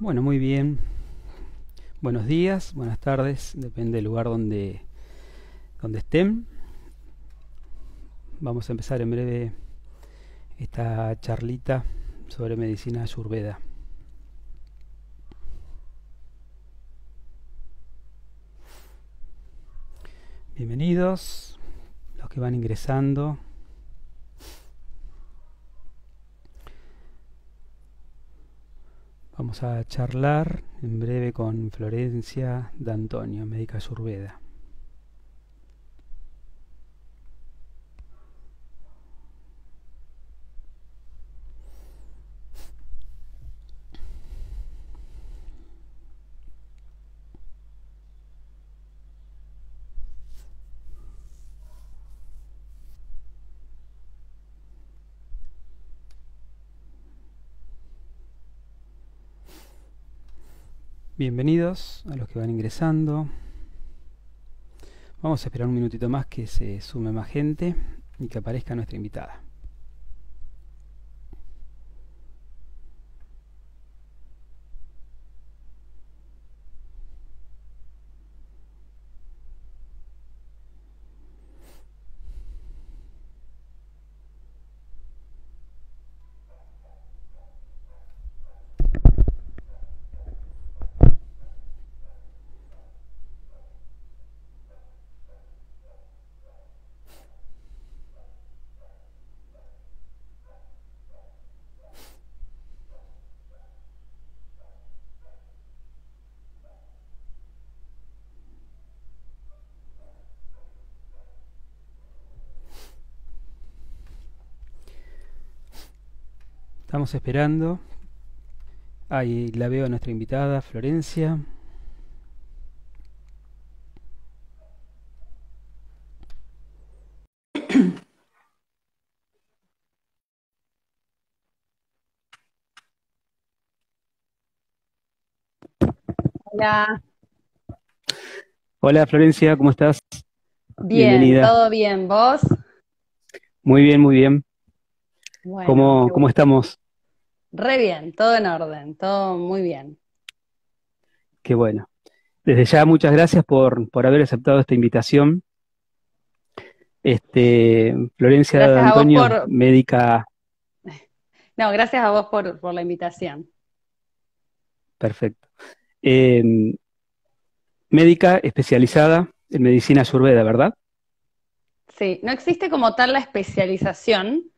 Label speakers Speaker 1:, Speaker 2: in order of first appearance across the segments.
Speaker 1: Bueno, muy bien. Buenos días, buenas tardes, depende del lugar donde, donde estén. Vamos a empezar en breve esta charlita sobre medicina ayurveda. Bienvenidos los que van ingresando. Vamos a charlar en breve con Florencia D'Antonio, médica surveda. Bienvenidos a los que van ingresando. Vamos a esperar un minutito más que se sume más gente y que aparezca nuestra invitada. Estamos esperando. Ahí la veo a nuestra invitada, Florencia. Hola. Hola Florencia, ¿cómo estás?
Speaker 2: Bien, todo bien, ¿vos?
Speaker 1: Muy bien, muy bien.
Speaker 2: ¿Cómo, ¿Cómo, estamos? Re bien, todo en orden, todo muy bien.
Speaker 1: Qué bueno. Desde ya muchas gracias por, haber aceptado esta invitación. Este, Florencia Antonio, médica.
Speaker 2: No, gracias a vos por, la invitación.
Speaker 1: Perfecto. Em, médica especializada en medicina surveda, ¿verdad?
Speaker 2: Sí, no existe como tal la especialización,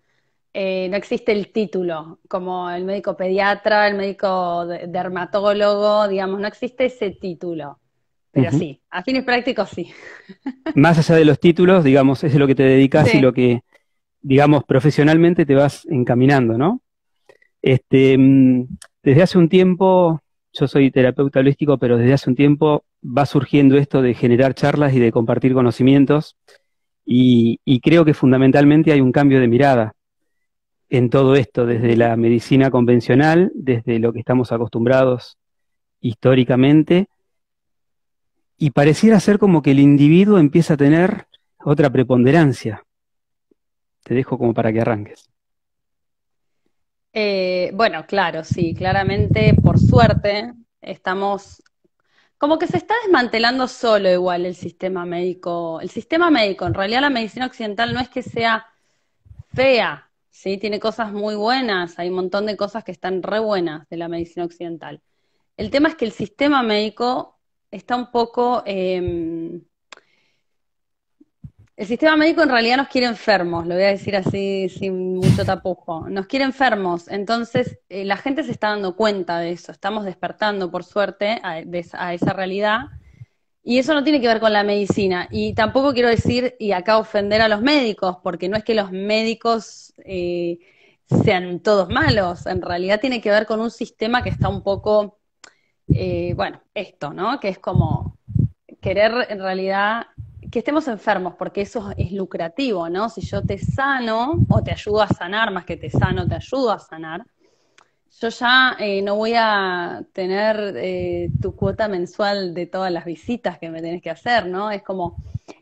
Speaker 2: eh, no existe el título, como el médico pediatra, el médico dermatólogo, digamos, no existe ese título. Pero sí, a fines prácticos sí.
Speaker 1: Más allá de los títulos, digamos, es lo que te dedicas y lo que, digamos, profesionalmente te vas encaminando, ¿no? Este, mm, desde hace un tiempo, yo soy terapeuta holístico, pero desde hace un tiempo va surgiendo esto de generar charlas y de compartir conocimientos. y creo que fundamentalmente hay un cambio de mirada en todo esto, desde la medicina convencional, desde lo que estamos acostumbrados históricamente, y pareciera ser como que el individuo empieza a tener otra preponderancia. Te dejo como para que arranques.
Speaker 2: Eh, bueno, claro, sí, claramente, por suerte, estamos como que se está desmantelando solo igual el sistema médico. El sistema médico, en realidad la medicina occidental no es que sea fea, Sí, tiene cosas muy buenas, hay un montón de cosas que están re buenas de la medicina occidental. El tema es que el sistema médico está un poco... Em, el sistema médico en realidad nos quiere enfermos, lo voy a decir así sin mucho tapujo, nos quiere enfermos, entonces eh, la gente se está dando cuenta de eso, estamos despertando por suerte a esa realidad y eso no tiene que ver con la medicina. Y tampoco quiero decir, y acá ofender a los médicos, porque no es que los médicos eh, sean todos malos, en realidad tiene que ver con un sistema que está un poco, eh, bueno, esto, ¿no? Que es como querer en realidad que estemos enfermos, porque eso es lucrativo, ¿no? Si yo te sano o te ayudo a sanar, más que te sano, te ayudo a sanar, yo ya eh, no voy a tener eh, tu cuota mensual de todas las visitas que me tenés que hacer, ¿no? Es como,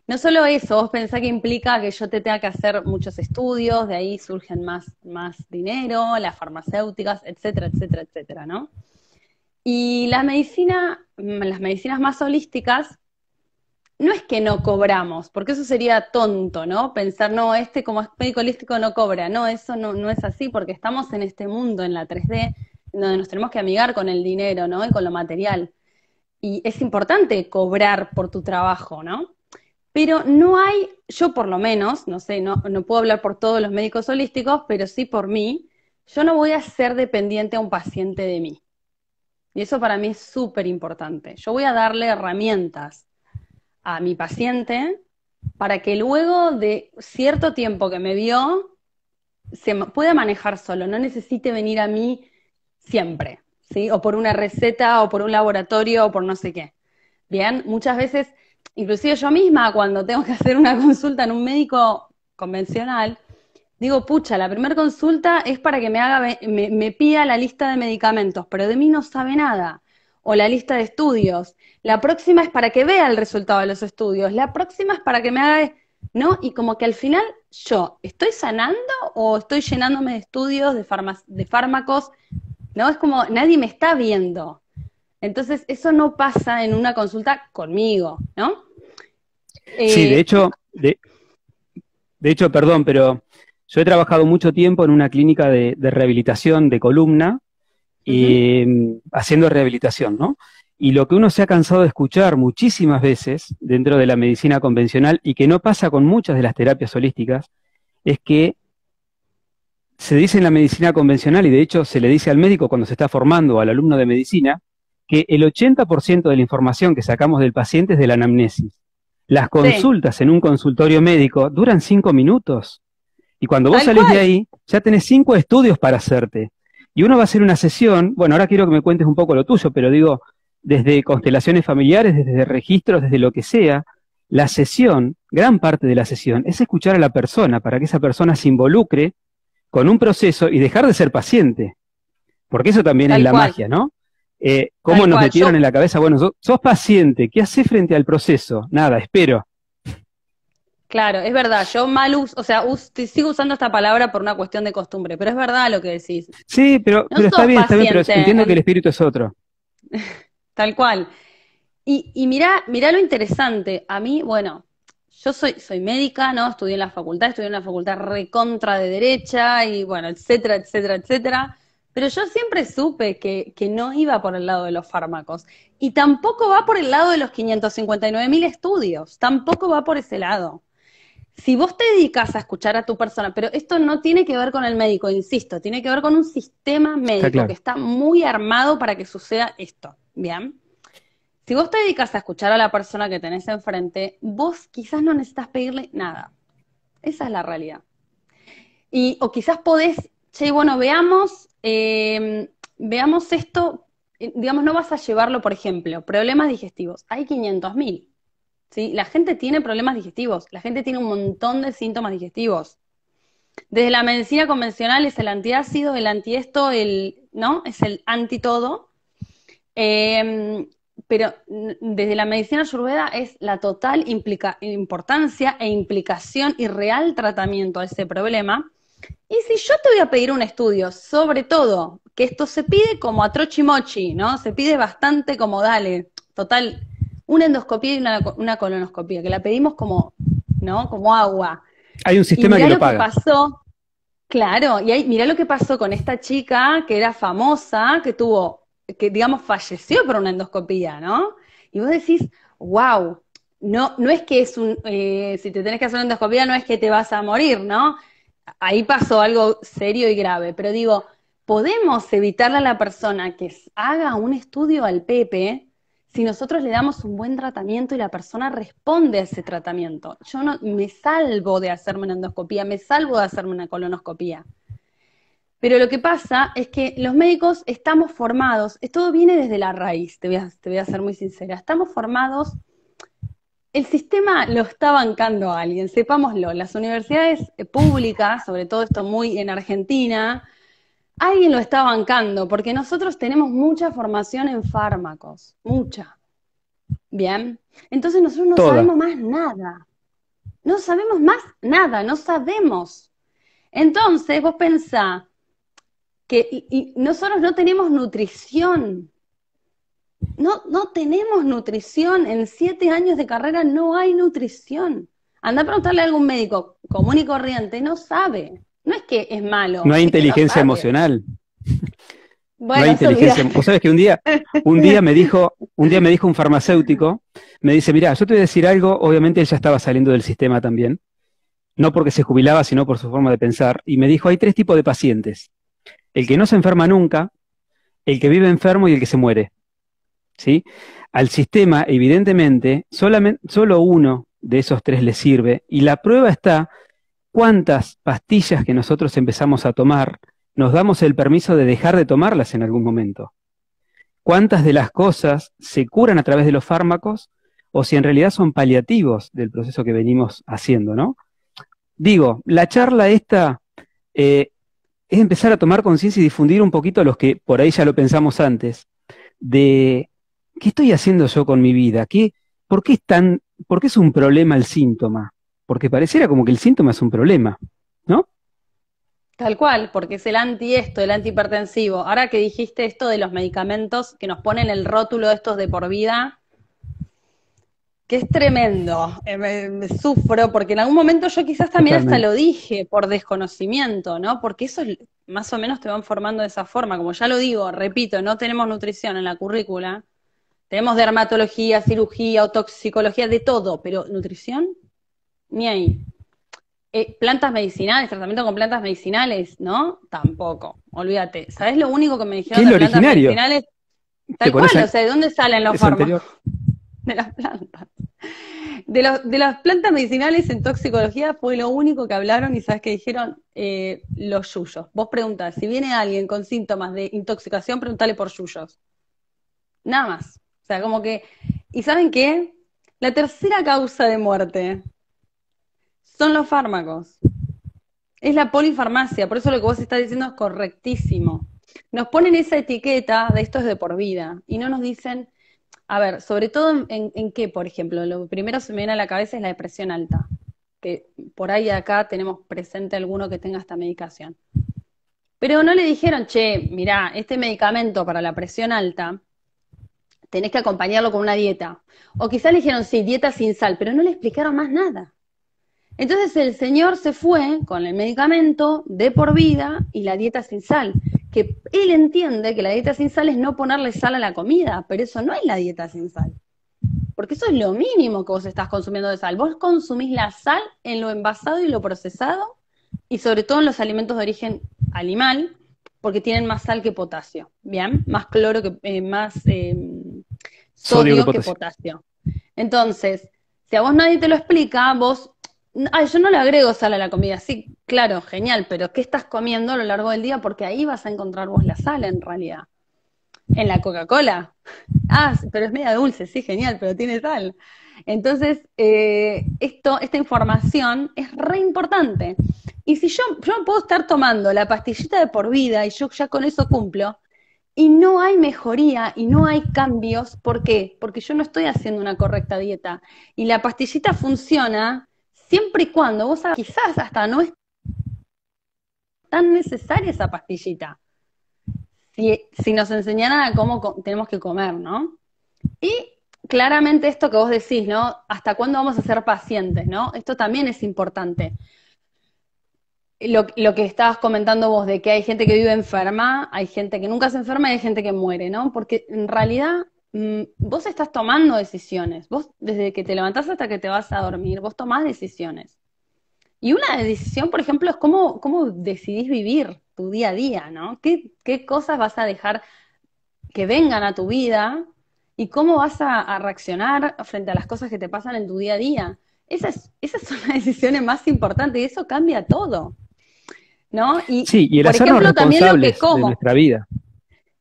Speaker 2: no solo eso, vos pensás que implica que yo te tenga que hacer muchos estudios, de ahí surgen más, más dinero, las farmacéuticas, etcétera, etcétera, etcétera, ¿no? Y la medicina, las medicinas más holísticas no es que no cobramos, porque eso sería tonto, ¿no? Pensar, no, este como es médico holístico no cobra, no, eso no, es así, porque estamos en este mundo, en la 3D, donde nos tenemos que amigar con el dinero, ¿no? Y con lo material. Y es importante cobrar por tu trabajo, ¿no? Pero no hay, yo por lo menos, no sé, no puedo hablar por todos los médicos holísticos, pero sí por mí, yo no voy a ser dependiente a un paciente de mí. Y eso para mí es súper importante. Yo voy a darle herramientas, a mi paciente para que luego de cierto tiempo que me vio se pueda manejar solo, no necesite venir a mí siempre, ¿sí? O por una receta, o por un laboratorio, o por no sé qué. Bien, muchas veces, inclusive yo misma, cuando tengo que hacer una consulta en un médico convencional, digo, pucha, la primera consulta es para que me haga, me pida la lista de medicamentos, pero de mí no sabe nada o la lista de estudios. La próxima es para que vea el resultado de los estudios. La próxima es para que me haga, ¿no? Y como que al final yo estoy sanando o estoy llenándome de estudios, de, de fármacos, ¿no? Es como nadie me está viendo. Entonces, eso no pasa en una consulta conmigo, ¿no?
Speaker 1: sí, de eh, hecho, de, hecho, perdón, pero yo he trabajado mucho tiempo en una clínica de rehabilitación de columna y em, haciendo rehabilitación, ¿no? Y lo que uno se ha cansado de escuchar muchísimas veces dentro de la medicina convencional y que no pasa con muchas de las terapias holísticas es que se dice en la medicina convencional y de hecho se le dice al médico cuando se está formando al alumno de medicina que el 80% de la información que sacamos del paciente es de la anamnesis. Las consultas en un consultorio médico duran cinco minutos. Y cuando vos salís de ahí, ya tenés cinco estudios para hacerte. Y uno va a hacer una sesión, bueno, ahora quiero que me cuentes un poco lo tuyo, pero digo, desde constelaciones familiares, desde registros, desde lo que sea, la sesión, gran parte de la sesión, es escuchar a la persona para que esa persona se involucre con un proceso y dejar de ser paciente. Porque eso también es la magia, ¿no? Eh, ¿Cómo nos metieron en la cabeza? Bueno, sos, paciente, ¿qué haces frente al proceso? Nada, espero.
Speaker 2: Claro, es verdad, yo mal uso, o sea, sigo usando esta palabra por una cuestión de costumbre, pero es verdad lo que decís.
Speaker 1: Sí, pero, está bien, está bien, pero entiendo que el espíritu es otro.
Speaker 2: Tal cual. Y, y mirá, lo interesante, a mí, bueno, yo soy, soy médica, ¿no? Estudié en la facultad, estudié en la facultad recontra de derecha y bueno, etcétera, etcétera, etcétera. Pero yo siempre supe que, que no iba por el lado de los fármacos y tampoco va por el lado de los 559 mil estudios, tampoco va por ese lado si vos te dedicas a escuchar a tu persona, pero esto no tiene que ver con el médico, insisto, tiene que ver con un sistema médico que está muy armado para que suceda esto, ¿bien? Si vos te dedicas a escuchar a la persona que tenés enfrente, vos quizás no necesitas pedirle nada. Esa es la realidad. Y, o quizás podés, che, bueno, veamos, em, veamos esto, eh, digamos, no vas a llevarlo, por ejemplo, problemas digestivos. Hay 500.000. mil la gente tiene problemas digestivos, la gente tiene un montón de síntomas digestivos. Desde la medicina convencional es el antiácido, el antiesto, el, ¿no? Es el anti todo. Em, pero desde la medicina ayurveda es la total importancia e implicación y real tratamiento a ese problema. Y si yo te voy a pedir un estudio, sobre todo, que esto se pide como a trochimochi, ¿no? Se pide bastante como dale, total, una endoscopía y una, colonoscopía, que la pedimos como, ¿no? Como agua.
Speaker 1: Hay un sistema que lo, Que
Speaker 2: pasó, claro, y ahí, mirá lo que pasó con esta chica que era famosa, que tuvo, que digamos falleció por una endoscopía, ¿no? Y vos decís, wow, no, no es que es un, eh, si te tenés que hacer una endoscopía no es que te vas a morir, ¿no? Ahí pasó algo serio y grave, pero digo, podemos evitarle a la persona que haga un estudio al Pepe si nosotros le damos un buen tratamiento y la persona responde a ese tratamiento. Yo no me salvo de hacerme una endoscopía, me salvo de hacerme una colonoscopía. Pero lo que pasa es que los médicos estamos formados, todo viene desde la raíz, te voy a, te voy a ser muy sincera, estamos formados, el sistema lo está bancando a alguien, sepámoslo, las universidades públicas, sobre todo esto muy en Argentina, alguien lo está bancando, porque nosotros tenemos mucha formación en fármacos, mucha. Bien, entonces nosotros no sabemos más nada. No sabemos más nada, no sabemos. Entonces vos pensá que nosotros no tenemos nutrición. No, no tenemos nutrición. En siete años de carrera no hay nutrición. Anda a preguntarle a algún médico común y corriente, no sabe. No es que es malo. No hay inteligencia emocional. Bueno, no hay inteligencia. Vos
Speaker 1: que un día, un día me dijo, un día me dijo un farmacéutico, me dice, mira, yo te voy a decir algo, obviamente él ya estaba saliendo del sistema también, no porque se jubilaba, sino por su forma de pensar, y me dijo, hay tres tipos de pacientes, el que no se enferma nunca, el que vive enfermo y el que se muere. ¿Sí? Al sistema, evidentemente, solamente, solo uno de esos tres le sirve, y la prueba está cuántas pastillas que nosotros empezamos a tomar nos damos el permiso de dejar de tomarlas en algún momento. ¿Cuántas de las cosas se curan a través de los fármacos o si en realidad son paliativos del proceso que venimos haciendo, ¿no? Digo, la charla esta eh, es empezar a tomar conciencia y difundir un poquito a los que por ahí ya lo pensamos antes, de qué estoy haciendo yo con mi vida, ¿Qué, por, qué es tan, por qué es un problema el síntoma, porque pareciera como que el síntoma es un problema, ¿no?
Speaker 2: Tal cual, porque es el anti esto, el antihipertensivo. Ahora que dijiste esto de los medicamentos que nos ponen el rótulo de estos de por vida, que es tremendo, eh, me, sufro, porque en algún momento yo quizás también hasta lo dije por desconocimiento, ¿no? Porque eso más o menos te van formando de esa forma. Como ya lo digo, repito, no tenemos nutrición en la currícula, tenemos dermatología, cirugía o toxicología, de todo, pero nutrición ni ahí. Eh, plantas medicinales, tratamiento con plantas medicinales, ¿no? Tampoco, olvídate. ¿Sabes lo único que me dijeron de plantas medicinales? Tal cual, o sea, ¿de dónde salen los fármacos? De las plantas. De, las plantas medicinales en toxicología fue lo único que hablaron y sabes que dijeron eh, los yuyos. Vos preguntas si viene alguien con síntomas de intoxicación, pregúntale por yuyos. Nada más. O sea, como que. ¿Y saben qué? La tercera causa de muerte son los fármacos. Es la polifarmacia, por eso lo que vos estás diciendo es correctísimo. Nos ponen esa etiqueta de esto es de por vida y no nos dicen, a ver, sobre todo en, qué, por ejemplo, lo primero que se me viene a la cabeza es la depresión alta, que por ahí acá tenemos presente alguno que tenga esta medicación. Pero no le dijeron, che, mirá, este medicamento para la presión alta tenés que acompañarlo con una dieta. O quizás le dijeron, sí, dieta sin sal, pero no le explicaron más nada. Entonces el señor se fue con el medicamento de por vida y la dieta sin sal, que él entiende que la dieta sin sal es no ponerle sal a la comida, pero eso no es la dieta sin sal. Porque eso es lo mínimo que vos estás consumiendo de sal. Vos consumís la sal en lo envasado y lo procesado y sobre todo en los alimentos de origen animal, porque tienen más sal que potasio, ¿bien? Más cloro que eh, más eh,
Speaker 1: sodio, que
Speaker 2: potasio. Entonces, si a vos nadie te lo explica, vos Ay, ah, yo no le agrego sal a la comida, sí, claro, genial, pero ¿qué estás comiendo a lo largo del día? Porque ahí vas a encontrar vos la sal en realidad. En la Coca-Cola. Ah, pero es media dulce, sí, genial, pero tiene sal. Entonces, eh, esto, esta información es re importante. Y si yo, yo puedo estar tomando la pastillita de por vida y yo ya con eso cumplo, y no hay mejoría y no hay cambios, ¿por qué? Porque yo no estoy haciendo una correcta dieta. Y la pastillita funciona siempre y cuando vos quizás hasta no es tan necesaria esa pastillita. Si, si nos enseñaran a cómo tenemos que comer, ¿no? Y claramente esto que vos decís, ¿no? ¿Hasta cuándo vamos a ser pacientes, ¿no? Esto también es importante. Lo, lo, que estabas comentando vos, de que hay gente que vive enferma, hay gente que nunca se enferma y hay gente que muere, ¿no? Porque en realidad Mm, vos estás tomando decisiones. Vos, desde que te levantás hasta que te vas a dormir, vos tomás decisiones. Y una decisión, por ejemplo, es cómo, decidís vivir tu día a día, ¿no? ¿Qué, cosas vas a dejar que vengan a tu vida y cómo vas a, reaccionar frente a las cosas que te pasan en tu día a día? Esas, son las decisiones más importantes y eso cambia todo, ¿no? Y, sí, y el por ejemplo, también lo que como. de nuestra vida.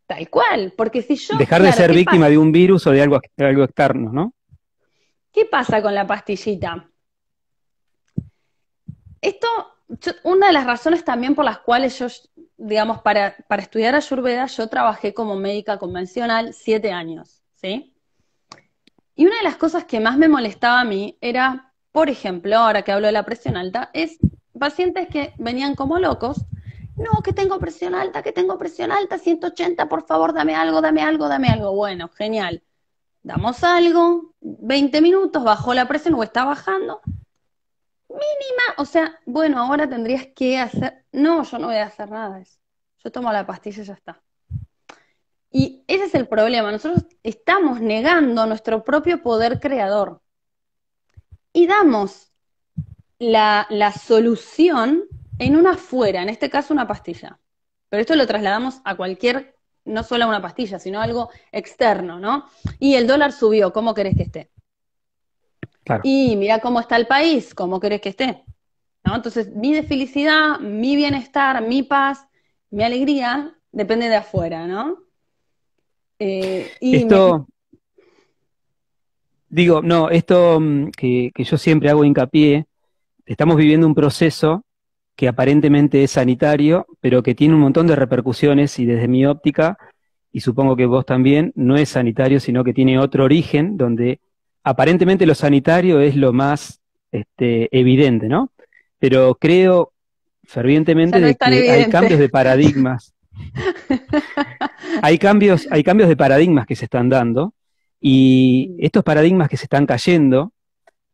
Speaker 2: Tal cual, porque si yo... Dejar de ser víctima de
Speaker 1: un virus o de algo, algo externo, ¿no?
Speaker 2: ¿Qué pasa con la pastillita? Esto, una de las razones también por las cuales yo, digamos, para, para estudiar Ayurveda, yo trabajé como médica convencional siete años, ¿sí? Y una de las cosas que más me molestaba a mí era, por ejemplo, ahora que hablo de la presión alta, es pacientes que venían como locos no, que tengo presión alta, que tengo presión alta, 180, por favor, dame algo, dame algo, dame algo. Bueno, genial. Damos algo, 20 minutos, bajó la presión o está bajando. Mínima, o sea, bueno, ahora tendrías que hacer... No, yo no voy a hacer nada de eso. Yo tomo la pastilla y ya está. Y ese es el problema, nosotros estamos negando nuestro propio poder creador y damos la, la solución en una fuera, en este caso una pastilla. Pero esto lo trasladamos a cualquier, no solo a una pastilla, sino algo externo, ¿no? Y el dólar subió, ¿cómo querés que esté? Y mira cómo está el país, ¿cómo querés que esté? Entonces, mi felicidad, mi bienestar, mi paz, mi alegría depende de afuera, ¿no? Eh, y esto,
Speaker 1: digo, no, esto mm, que yo siempre hago hincapié, estamos viviendo un proceso que aparentemente es sanitario, pero que tiene un montón de repercusiones y desde mi óptica, y supongo que vos también, no es sanitario, sino que tiene otro origen donde aparentemente lo sanitario es lo más este, evidente, ¿no? Pero creo fervientemente que hay cambios de paradigmas. hay, cambios, hay cambios de paradigmas que se están dando y estos paradigmas que se están cayendo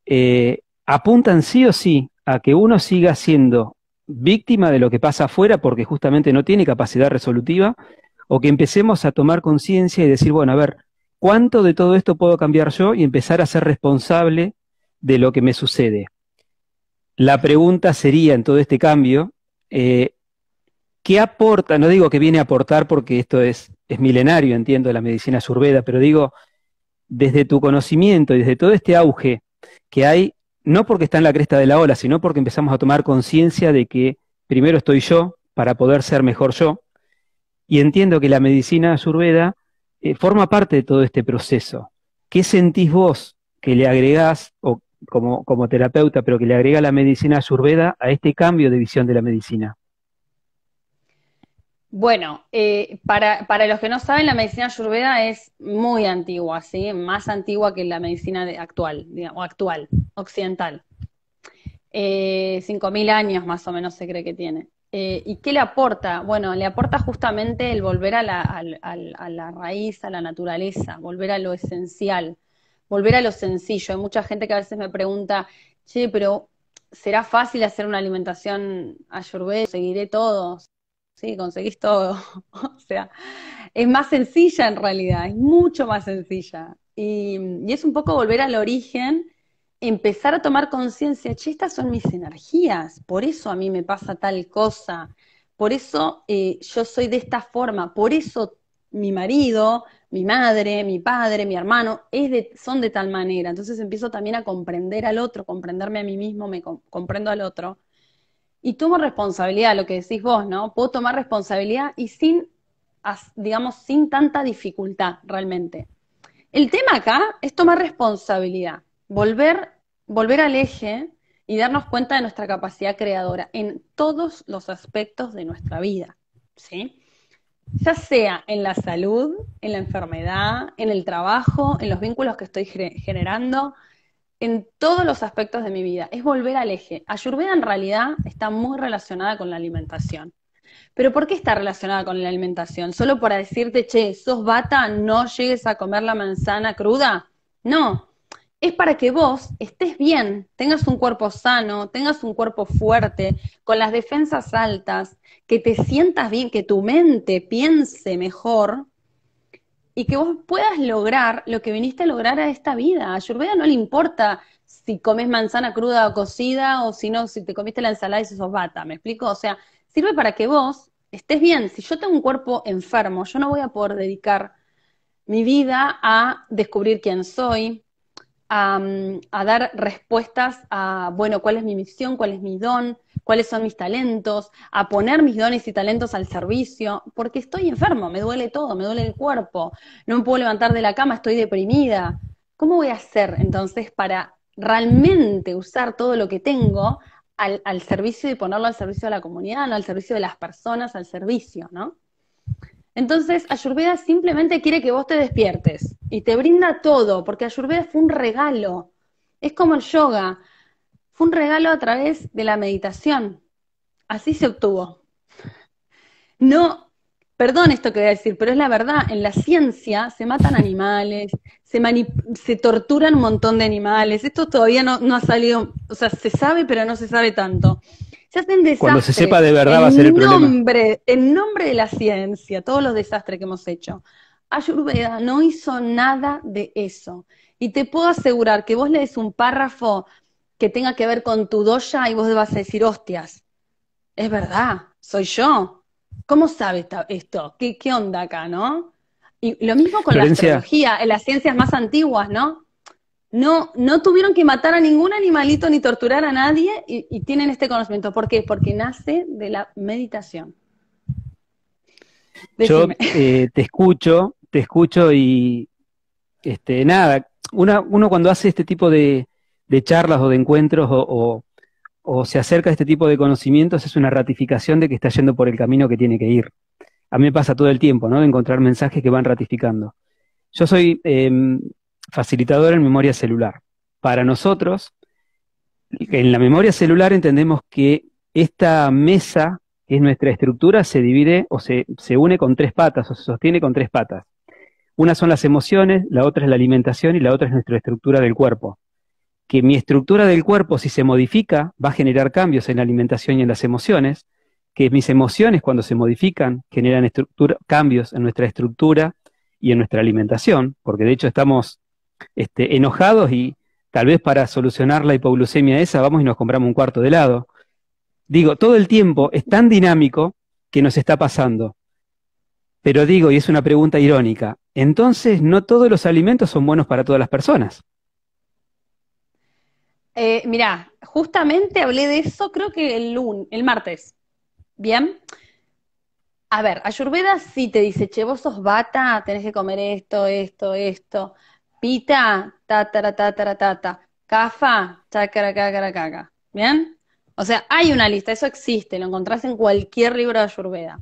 Speaker 1: eh, apuntan sí o sí a que uno siga siendo víctima de lo que pasa afuera porque justamente no tiene capacidad resolutiva, o que empecemos a tomar conciencia y decir, bueno, a ver, ¿cuánto de todo esto puedo cambiar yo y empezar a ser responsable de lo que me sucede? La pregunta sería en todo este cambio, eh, ¿qué aporta? No digo que viene a aportar porque esto es, es milenario, entiendo, la medicina surveda, pero digo, desde tu conocimiento y desde todo este auge que hay no porque está en la cresta de la ola, sino porque empezamos a tomar conciencia de que primero estoy yo para poder ser mejor yo, y entiendo que la medicina surveda eh, forma parte de todo este proceso. ¿Qué sentís vos que le agregás, o como, como terapeuta, pero que le agrega la medicina surveda a este cambio de visión de la medicina?
Speaker 2: Bueno, eh, para, los que no saben, la medicina ayurveda es muy antigua, ¿sí? Más antigua que la medicina actual, digamos, actual, occidental. Eh, cinco 5.000 años más o menos se cree que tiene. Eh, ¿Y qué le aporta? Bueno, le aporta justamente el volver a la, la raíz, a la naturaleza, volver a lo esencial, volver a lo sencillo. Hay mucha gente que a veces me pregunta, che, pero ¿será fácil hacer una alimentación ayurveda? ¿Seguiré todos? ¿sí? Conseguís todo. o sea, es más sencilla en realidad, es mucho más sencilla. Y, y es un poco volver al origen, empezar a tomar conciencia, che, estas son mis energías, por eso a mí me pasa tal cosa, por eso eh, yo soy de esta forma, por eso mi marido, mi madre, mi padre, mi hermano, es de, son de tal manera. Entonces empiezo también a comprender al otro, comprenderme a mí mismo, me comprendo al otro y tomo responsabilidad, lo que decís vos, ¿no? Puedo tomar responsabilidad y sin, digamos, sin tanta dificultad realmente. El tema acá es tomar responsabilidad, volver, volver al eje y darnos cuenta de nuestra capacidad creadora en todos los aspectos de nuestra vida, ¿sí? Ya sea en la salud, en la enfermedad, en el trabajo, en los vínculos que estoy generando, en todos los aspectos de mi vida, es volver al eje. Ayurveda en realidad está muy relacionada con la alimentación. Pero ¿por qué está relacionada con la alimentación? ¿Solo para decirte, che, sos bata, no llegues a comer la manzana cruda? No, es para que vos estés bien, tengas un cuerpo sano, tengas un cuerpo fuerte, con las defensas altas, que te sientas bien, que tu mente piense mejor y que vos puedas lograr lo que viniste a lograr a esta vida. A Ayurveda no le importa si comes manzana cruda o cocida o si no, si te comiste la ensalada y se sos bata, ¿me explico? O sea, sirve para que vos estés bien. Si yo tengo un cuerpo enfermo, yo no voy a poder dedicar mi vida a descubrir quién soy, a, dar respuestas a, bueno, cuál es mi misión, cuál es mi don, cuáles son mis talentos, a poner mis dones y talentos al servicio, porque estoy enfermo, me duele todo, me duele el cuerpo, no me puedo levantar de la cama, estoy deprimida. ¿Cómo voy a hacer entonces para realmente usar todo lo que tengo al, al servicio y ponerlo al servicio de la comunidad, no al servicio de las personas, al servicio, ¿no? Entonces, Ayurveda simplemente quiere que vos te despiertes y te brinda todo, porque Ayurveda fue un regalo. Es como el yoga, fue un regalo a través de la meditación. Así se obtuvo. No, perdón esto que voy a decir, pero es la verdad, en la ciencia se matan animales, se, se torturan un montón de animales, esto todavía no ha salido, o sea, se sabe pero no se sabe tanto se Cuando se sepa de verdad va a ser el nombre, problema. En nombre de la ciencia, todos los desastres que hemos hecho. Ayurveda no hizo nada de eso. Y te puedo asegurar que vos lees un párrafo que tenga que ver con tu doya y vos vas a decir, hostias, es verdad, soy yo. ¿Cómo sabes esto? ¿Qué, onda acá, no? Y lo mismo con la astrología, en las ciencias más antiguas, ¿no? no, no tuvieron que matar a ningún animalito ni torturar a nadie y, tienen este conocimiento. ¿Por qué? Porque nace de la meditación. Yo
Speaker 1: eh, te escucho, te escucho y este, nada, uno cuando hace este tipo de, charlas o de encuentros o, se acerca a este tipo de conocimientos es una ratificación de que está yendo por el camino que tiene que ir. A mí me pasa todo el tiempo, ¿no? De encontrar mensajes que van ratificando. Yo soy, em, facilitador en memoria celular. Para nosotros, en la memoria celular entendemos que esta mesa, que es nuestra estructura, se divide o se, se une con tres patas o se sostiene con tres patas. Una son las emociones, la otra es la alimentación y la otra es nuestra estructura del cuerpo. Que mi estructura del cuerpo, si se modifica, va a generar cambios en la alimentación y en las emociones, que mis emociones cuando se modifican generan cambios en nuestra estructura y en nuestra alimentación, porque de hecho estamos este, enojados y tal vez para solucionar la hipoglucemia esa vamos y nos compramos un cuarto de helado. Digo, todo el tiempo es tan dinámico que nos está pasando. Pero digo, y es una pregunta irónica, entonces no todos los alimentos son buenos para todas las personas.
Speaker 2: Eh, mirá, justamente hablé de eso creo que el lunes, el martes. ¿Bien? A ver, Ayurveda sí te dice, che, vos sos bata, tenés que comer esto, esto, esto. Pita, ta ta tata. Cafa, chacara, ta ¿Bien? O sea, hay una lista, eso existe, lo encontrás en cualquier libro de Ayurveda.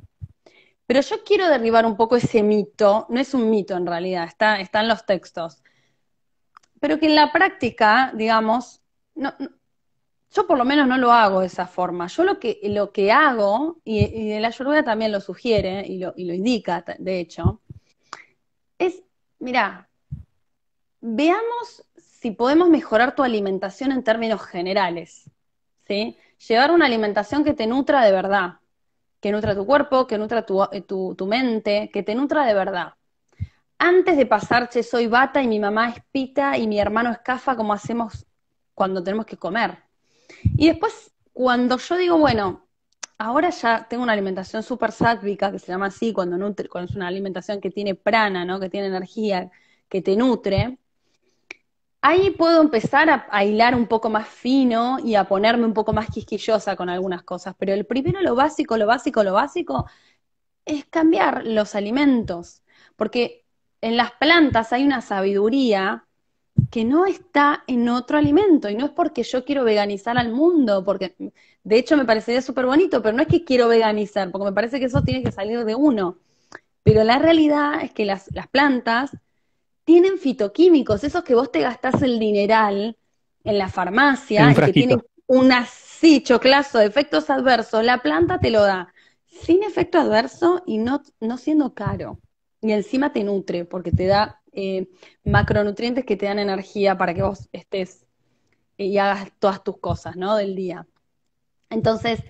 Speaker 2: Pero yo quiero derribar un poco ese mito, no es un mito en realidad, está, en los textos. Pero que en la práctica, digamos, yo por lo menos no lo hago de esa forma. Yo lo que, lo que hago, y, la el Ayurveda también lo sugiere y lo, y lo indica, de hecho, es, mira, veamos si podemos mejorar tu alimentación en términos generales, ¿sí? Llevar una alimentación que te nutra de verdad, que nutra tu cuerpo, que nutra tu, eh, mente, que te nutra de verdad. Antes de pasar, soy bata y mi mamá es pita y mi hermano es cafa, como hacemos cuando tenemos que comer. Y después, cuando yo digo, bueno, ahora ya tengo una alimentación súper sádvica, que se llama así, cuando, cuando es una alimentación que tiene prana, ¿no? que tiene energía, que te nutre, ahí puedo empezar a, hilar un poco más fino y a ponerme un poco más quisquillosa con algunas cosas, pero el primero, lo básico, lo básico, lo básico, es cambiar los alimentos, porque en las plantas hay una sabiduría que no está en otro alimento, y no es porque yo quiero veganizar al mundo, porque de hecho me parecería súper bonito, pero no es que quiero veganizar, porque me parece que eso tiene que salir de uno. Pero la realidad es que las plantas tienen fitoquímicos, esos que vos te gastás el dineral en la farmacia, que tienen un así choclazo de efectos adversos, la planta te lo da sin efecto adverso y no, no siendo caro. Y encima te nutre, porque te da eh, macronutrientes que te dan energía para que vos estés y hagas todas tus cosas, ¿no? Del día. Entonces,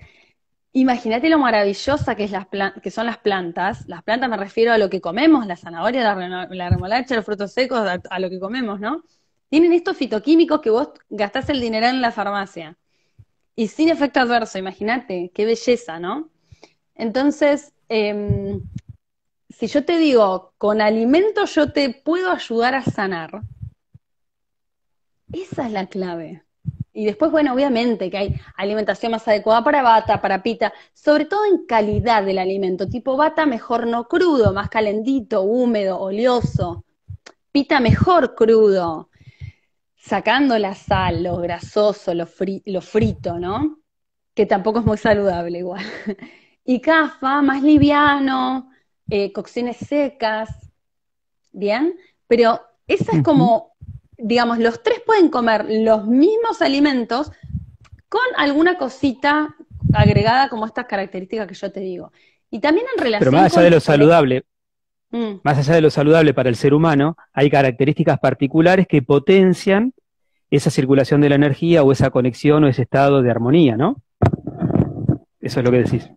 Speaker 2: Imagínate lo maravillosa que, son las plantas. Las plantas me refiero a lo que comemos, la zanahoria, la, remolacha, los frutos secos, a, lo que comemos, ¿no? Tienen estos fitoquímicos que vos gastás el dinero en la farmacia. Y sin efecto adverso, imagínate, qué belleza, ¿no? Entonces, em, si yo te digo, con alimento yo te puedo ayudar a sanar, esa es la clave. Y después, bueno, obviamente que hay alimentación más adecuada para bata, para pita, sobre todo en calidad del alimento, tipo bata mejor no crudo, más calentito, húmedo, oleoso, pita mejor crudo, sacando la sal, lo grasoso, lo, frito, ¿no? Que tampoco es muy saludable igual. y cafa, más liviano, eh, cocciones secas, ¿bien? Pero esa es como digamos, los tres pueden comer los mismos alimentos con alguna cosita agregada como estas características que yo te digo. Y también en relación... Pero más allá de lo saludable, mm.
Speaker 1: más allá de lo saludable para el ser humano, hay características particulares que potencian esa circulación de la energía o esa conexión o ese estado de armonía, ¿no? Eso es lo que decís.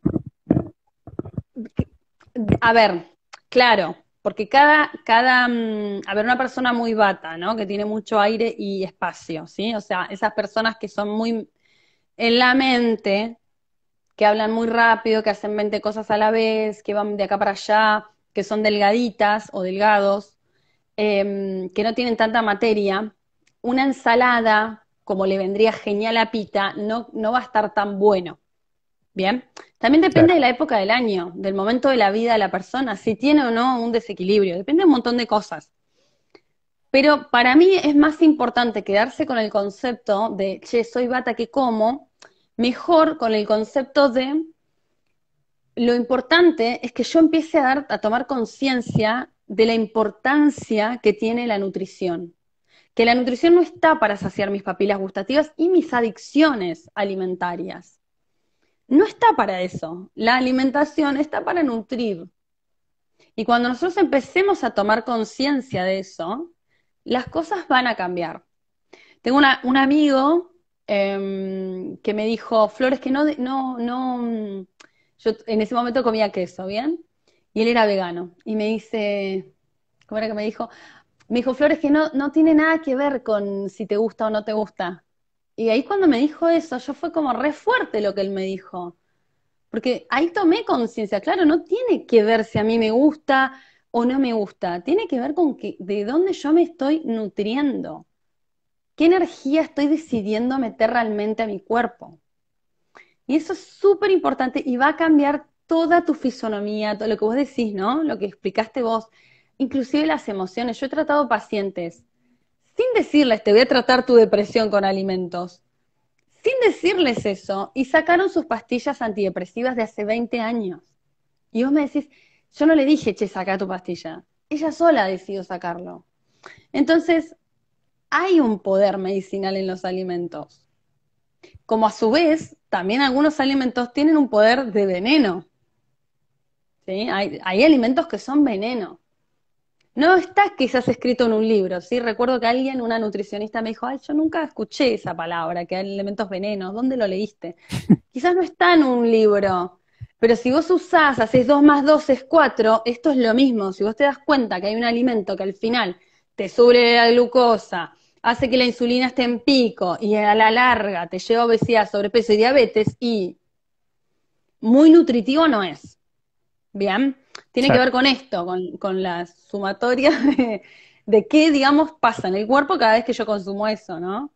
Speaker 2: A ver, claro, porque cada, cada, mm, a ver, una persona muy bata, ¿no? Que tiene mucho aire y espacio, ¿sí? O sea, esas personas que son muy en la mente, que hablan muy rápido, que hacen 20 cosas a la vez, que van de acá para allá, que son delgaditas o delgados, em, que no tienen tanta materia, una ensalada, como le vendría genial a Pita, no, no va a estar tan bueno. Bien. También depende de la época del año, del momento de la vida de la persona, si tiene o no un desequilibrio. Depende de un montón de cosas. Pero para mí es más importante quedarse con el concepto de, che, soy bata que como, mejor con el concepto de, lo importante es que yo empiece a, dar, a tomar conciencia de la importancia que tiene la nutrición. Que la nutrición no está para saciar mis papilas gustativas y mis adicciones alimentarias no está para eso. La alimentación está para nutrir. Y cuando nosotros empecemos a tomar conciencia de eso, las cosas van a cambiar. Tengo un amigo em, que me dijo, Flores, que no, no, no, yo en ese momento comía queso, ¿bien? Y él era vegano. Y me dice, ¿cómo era que me dijo? Me dijo, Flores, que no, no tiene nada que ver con si te gusta o no te gusta. Y ahí cuando me dijo eso, yo fue como re fuerte lo que él me dijo. Porque ahí tomé conciencia, claro, no tiene que ver si a mí me gusta o no me gusta, tiene que ver con de dónde yo me estoy nutriendo, qué energía estoy decidiendo meter realmente a mi cuerpo. Y eso es súper importante y va a cambiar toda tu fisonomía, todo lo que vos decís, ¿no? Lo que explicaste vos, inclusive las emociones. Yo he tratado pacientes sin decirles, te voy a tratar tu depresión con alimentos, sin decirles eso, y sacaron sus pastillas antidepresivas de hace 20 años. Y vos me decís, yo no le dije, che, saca tu pastilla. Ella sola decidió sacarlo. Entonces, hay un poder medicinal en los alimentos. Como a su vez, también algunos alimentos tienen un poder de veneno. ¿Sí? Hay, hay alimentos que son veneno. No está quizás escrito en un libro, ¿sí? Recuerdo que alguien, una nutricionista, me dijo, ay, yo nunca escuché esa palabra, que hay elementos venenos, ¿dónde lo leíste? quizás no está en un libro, pero si vos usás, haces 2 más 2 es 4, esto es lo mismo. Si vos te das cuenta que hay un alimento que al final te sube la glucosa, hace que la insulina esté en pico y a la larga te lleva a obesidad, sobrepeso y diabetes, y muy nutritivo no es. Bien. Tiene que ver con esto, con, la sumatoria de, qué, digamos, pasa en el cuerpo cada vez que yo consumo eso, ¿no?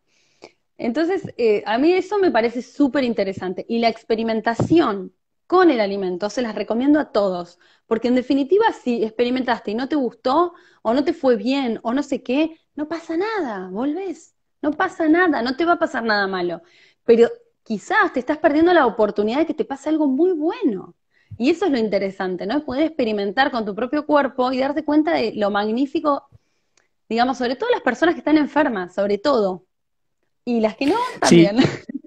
Speaker 2: Entonces, eh, a mí eso me parece súper interesante. Y la experimentación con el alimento se las recomiendo a todos, porque en definitiva, si experimentaste y no te gustó, o no te fue bien, o no sé qué, no pasa nada, volvés, no pasa nada, no te va a pasar nada malo. Pero quizás te estás perdiendo la oportunidad de que te pase algo muy bueno. Y eso es lo interesante, ¿no? Es Poder experimentar con tu propio cuerpo y darte cuenta de lo magnífico, digamos, sobre todo las personas que están enfermas, sobre todo. Y las que no, también.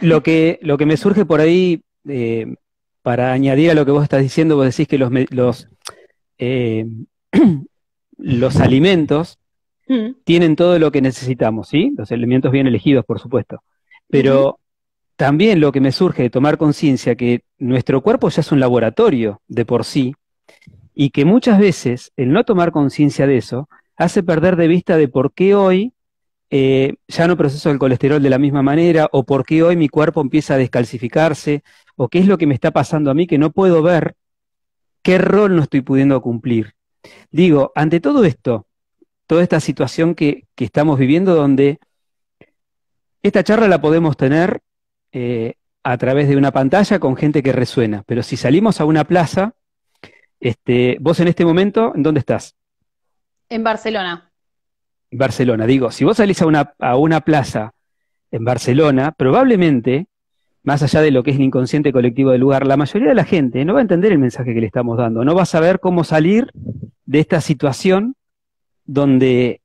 Speaker 1: Lo, que, lo que me surge por ahí, eh, para añadir a lo que vos estás diciendo, vos decís que los, los, eh, los alimentos mm. tienen todo lo que necesitamos, ¿sí? Los alimentos bien elegidos, por supuesto. Pero también lo que me surge de tomar conciencia que nuestro cuerpo ya es un laboratorio de por sí y que muchas veces el no tomar conciencia de eso hace perder de vista de por qué hoy eh, ya no proceso el colesterol de la misma manera o por qué hoy mi cuerpo empieza a descalcificarse o qué es lo que me está pasando a mí que no puedo ver qué rol no estoy pudiendo cumplir. Digo, ante todo esto, toda esta situación que, que estamos viviendo donde esta charla la podemos tener eh, a través de una pantalla con gente que resuena. Pero si salimos a una plaza, este, vos en este momento, ¿en dónde estás?
Speaker 2: En Barcelona.
Speaker 1: Barcelona, digo, si vos salís a una, a una plaza en Barcelona, probablemente, más allá de lo que es el inconsciente colectivo del lugar, la mayoría de la gente no va a entender el mensaje que le estamos dando, no va a saber cómo salir de esta situación donde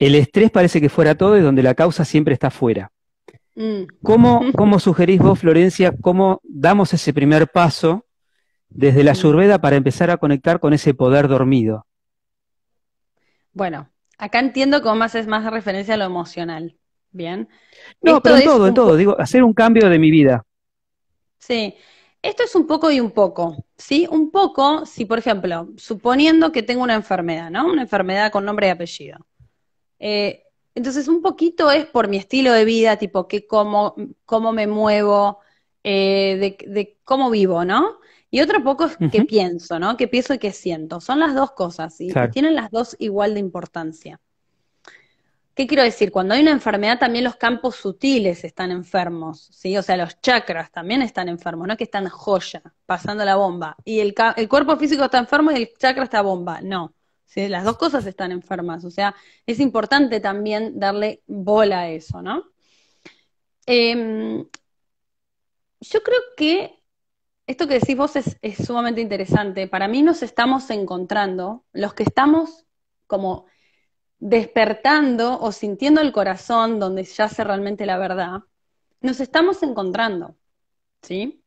Speaker 1: el estrés parece que fuera todo y donde la causa siempre está fuera. Mm. ¿Cómo, ¿Cómo, sugerís vos, Florencia, cómo damos ese primer paso desde la surveda mm. para empezar a conectar con ese poder dormido?
Speaker 2: Bueno, acá entiendo cómo es más referencia a lo emocional, ¿bien? No, pero en todo, en todo,
Speaker 1: digo, hacer un cambio de mi vida.
Speaker 2: Sí, esto es un poco y un poco, ¿sí? Un poco, si por ejemplo, suponiendo que tengo una enfermedad, ¿no? Una enfermedad con nombre y apellido. Eh, entonces, un poquito es por mi estilo de vida, tipo qué como, cómo me muevo, eh, de, cómo vivo, ¿no? Y otro poco es qué pienso, ¿no? Qué pienso y qué siento. Son las dos cosas y tienen las dos igual de importancia. ¿Qué quiero decir? Cuando hay una enfermedad también los campos sutiles están enfermos, ¿sí? O sea, los chakras también están enfermos, no que están joya, pasando la bomba. Y el, el cuerpo físico está enfermo y el chakra está bomba, no. Las dos cosas están enfermas, o sea, es importante también darle bola a eso, ¿no? Em, yo creo que esto que decís vos es, sumamente interesante. Para mí nos estamos encontrando, los que estamos como despertando o sintiendo el corazón donde hace realmente la verdad, nos estamos encontrando, ¿sí?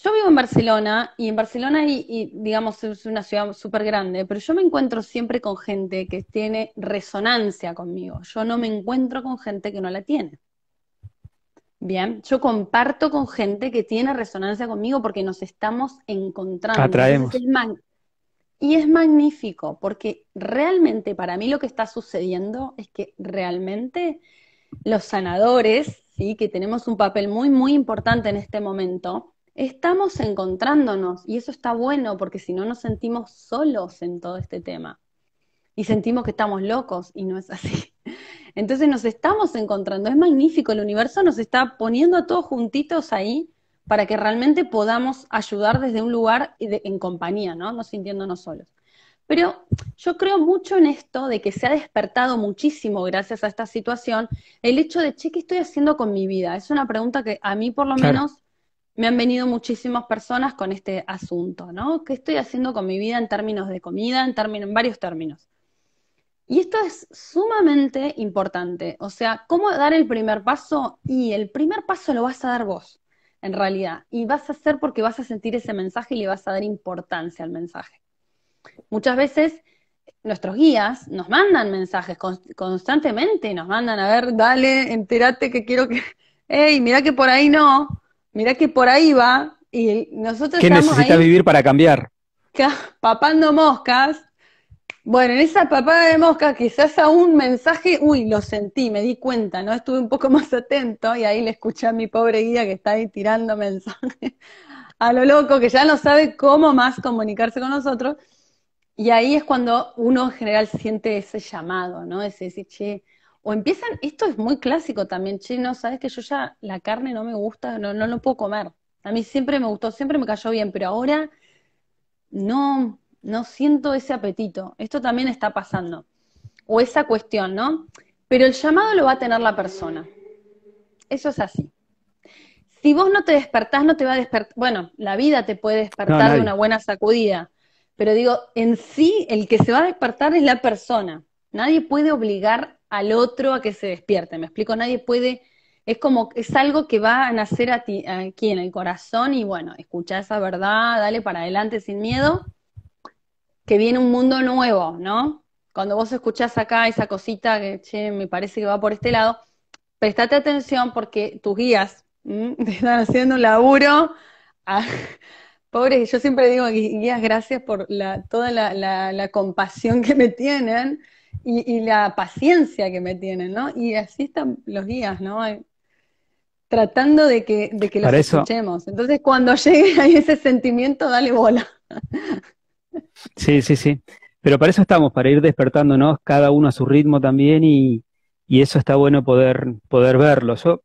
Speaker 2: Yo vivo en Barcelona y en Barcelona, digamos, es una ciudad súper grande, pero yo me encuentro siempre con gente que tiene resonancia conmigo. Yo no me encuentro con gente que no la tiene. Bien, yo comparto con gente que tiene resonancia conmigo porque nos estamos encontrando. Atraemos. y es magnífico porque realmente para mí lo que está sucediendo es que realmente los sanadores, sí, que tenemos un papel muy, muy importante en este momento, estamos encontrándonos y eso está bueno porque si no nos sentimos solos en todo este tema y sentimos que estamos locos y no es así. Entonces nos estamos encontrando, es magnífico, el universo nos está poniendo a todos juntitos ahí para que realmente podamos ayudar desde un lugar en compañía, ¿no? No sintiéndonos solos. Pero yo creo mucho en esto de que se ha despertado muchísimo gracias a esta situación el hecho de, che, ¿qué estoy haciendo con mi vida? Es una pregunta que a mí por lo menos me han venido muchísimas personas con este asunto, ¿no? ¿Qué estoy haciendo con mi vida en términos de comida, en, términos, varios términos? Y esto es sumamente importante. O sea, ¿cómo dar el primer paso? Y el primer paso lo vas a dar vos, en realidad. Y vas a hacer porque vas a sentir ese mensaje y le vas a dar importancia al mensaje. Muchas veces nuestros guías nos mandan mensajes constantemente, nos mandan, a ver, dale, entérate que quiero que... ¡hey! mira que por ahí no! mirá que por ahí va, y nosotros ¿Qué necesita vivir
Speaker 1: para cambiar?
Speaker 2: Papando moscas. Bueno, en esa papada de moscas quizás a un mensaje, uy, lo sentí, me di cuenta, ¿no? Estuve un poco más atento y ahí le escuché a mi pobre guía que está ahí tirando mensajes a lo loco, que ya no sabe cómo más comunicarse con nosotros. Y ahí es cuando uno en general siente ese llamado, ¿no? Ese ese che, o empiezan, esto es muy clásico también, chino sabes que yo ya la carne no me gusta, no, no lo puedo comer. A mí siempre me gustó, siempre me cayó bien, pero ahora no, no siento ese apetito. Esto también está pasando. O esa cuestión, ¿no? Pero el llamado lo va a tener la persona. Eso es así. Si vos no te despertás, no te va a despertar. Bueno, la vida te puede despertar de una buena sacudida. Pero digo, en sí, el que se va a despertar es la persona. Nadie puede obligar al otro a que se despierte. Me explico, nadie puede, es como, es algo que va a nacer a ti, aquí en el corazón y bueno, escucha esa verdad, dale para adelante sin miedo, que viene un mundo nuevo, ¿no? Cuando vos escuchás acá esa cosita que, che, me parece que va por este lado, prestate atención porque tus guías te están haciendo un laburo. Ah, pobre, Pobres, yo siempre digo, guías, gracias por la, toda la, la compasión que me tienen y, la paciencia que me tienen, ¿no? Y así están los guías, ¿no? Tratando de que, de que los escuchemos. Entonces, cuando llegue ahí ese sentimiento, dale bola.
Speaker 1: Sí, sí, sí. Pero para eso estamos, para ir despertándonos cada uno a su ritmo también y, eso está bueno poder, poder verlo. Yo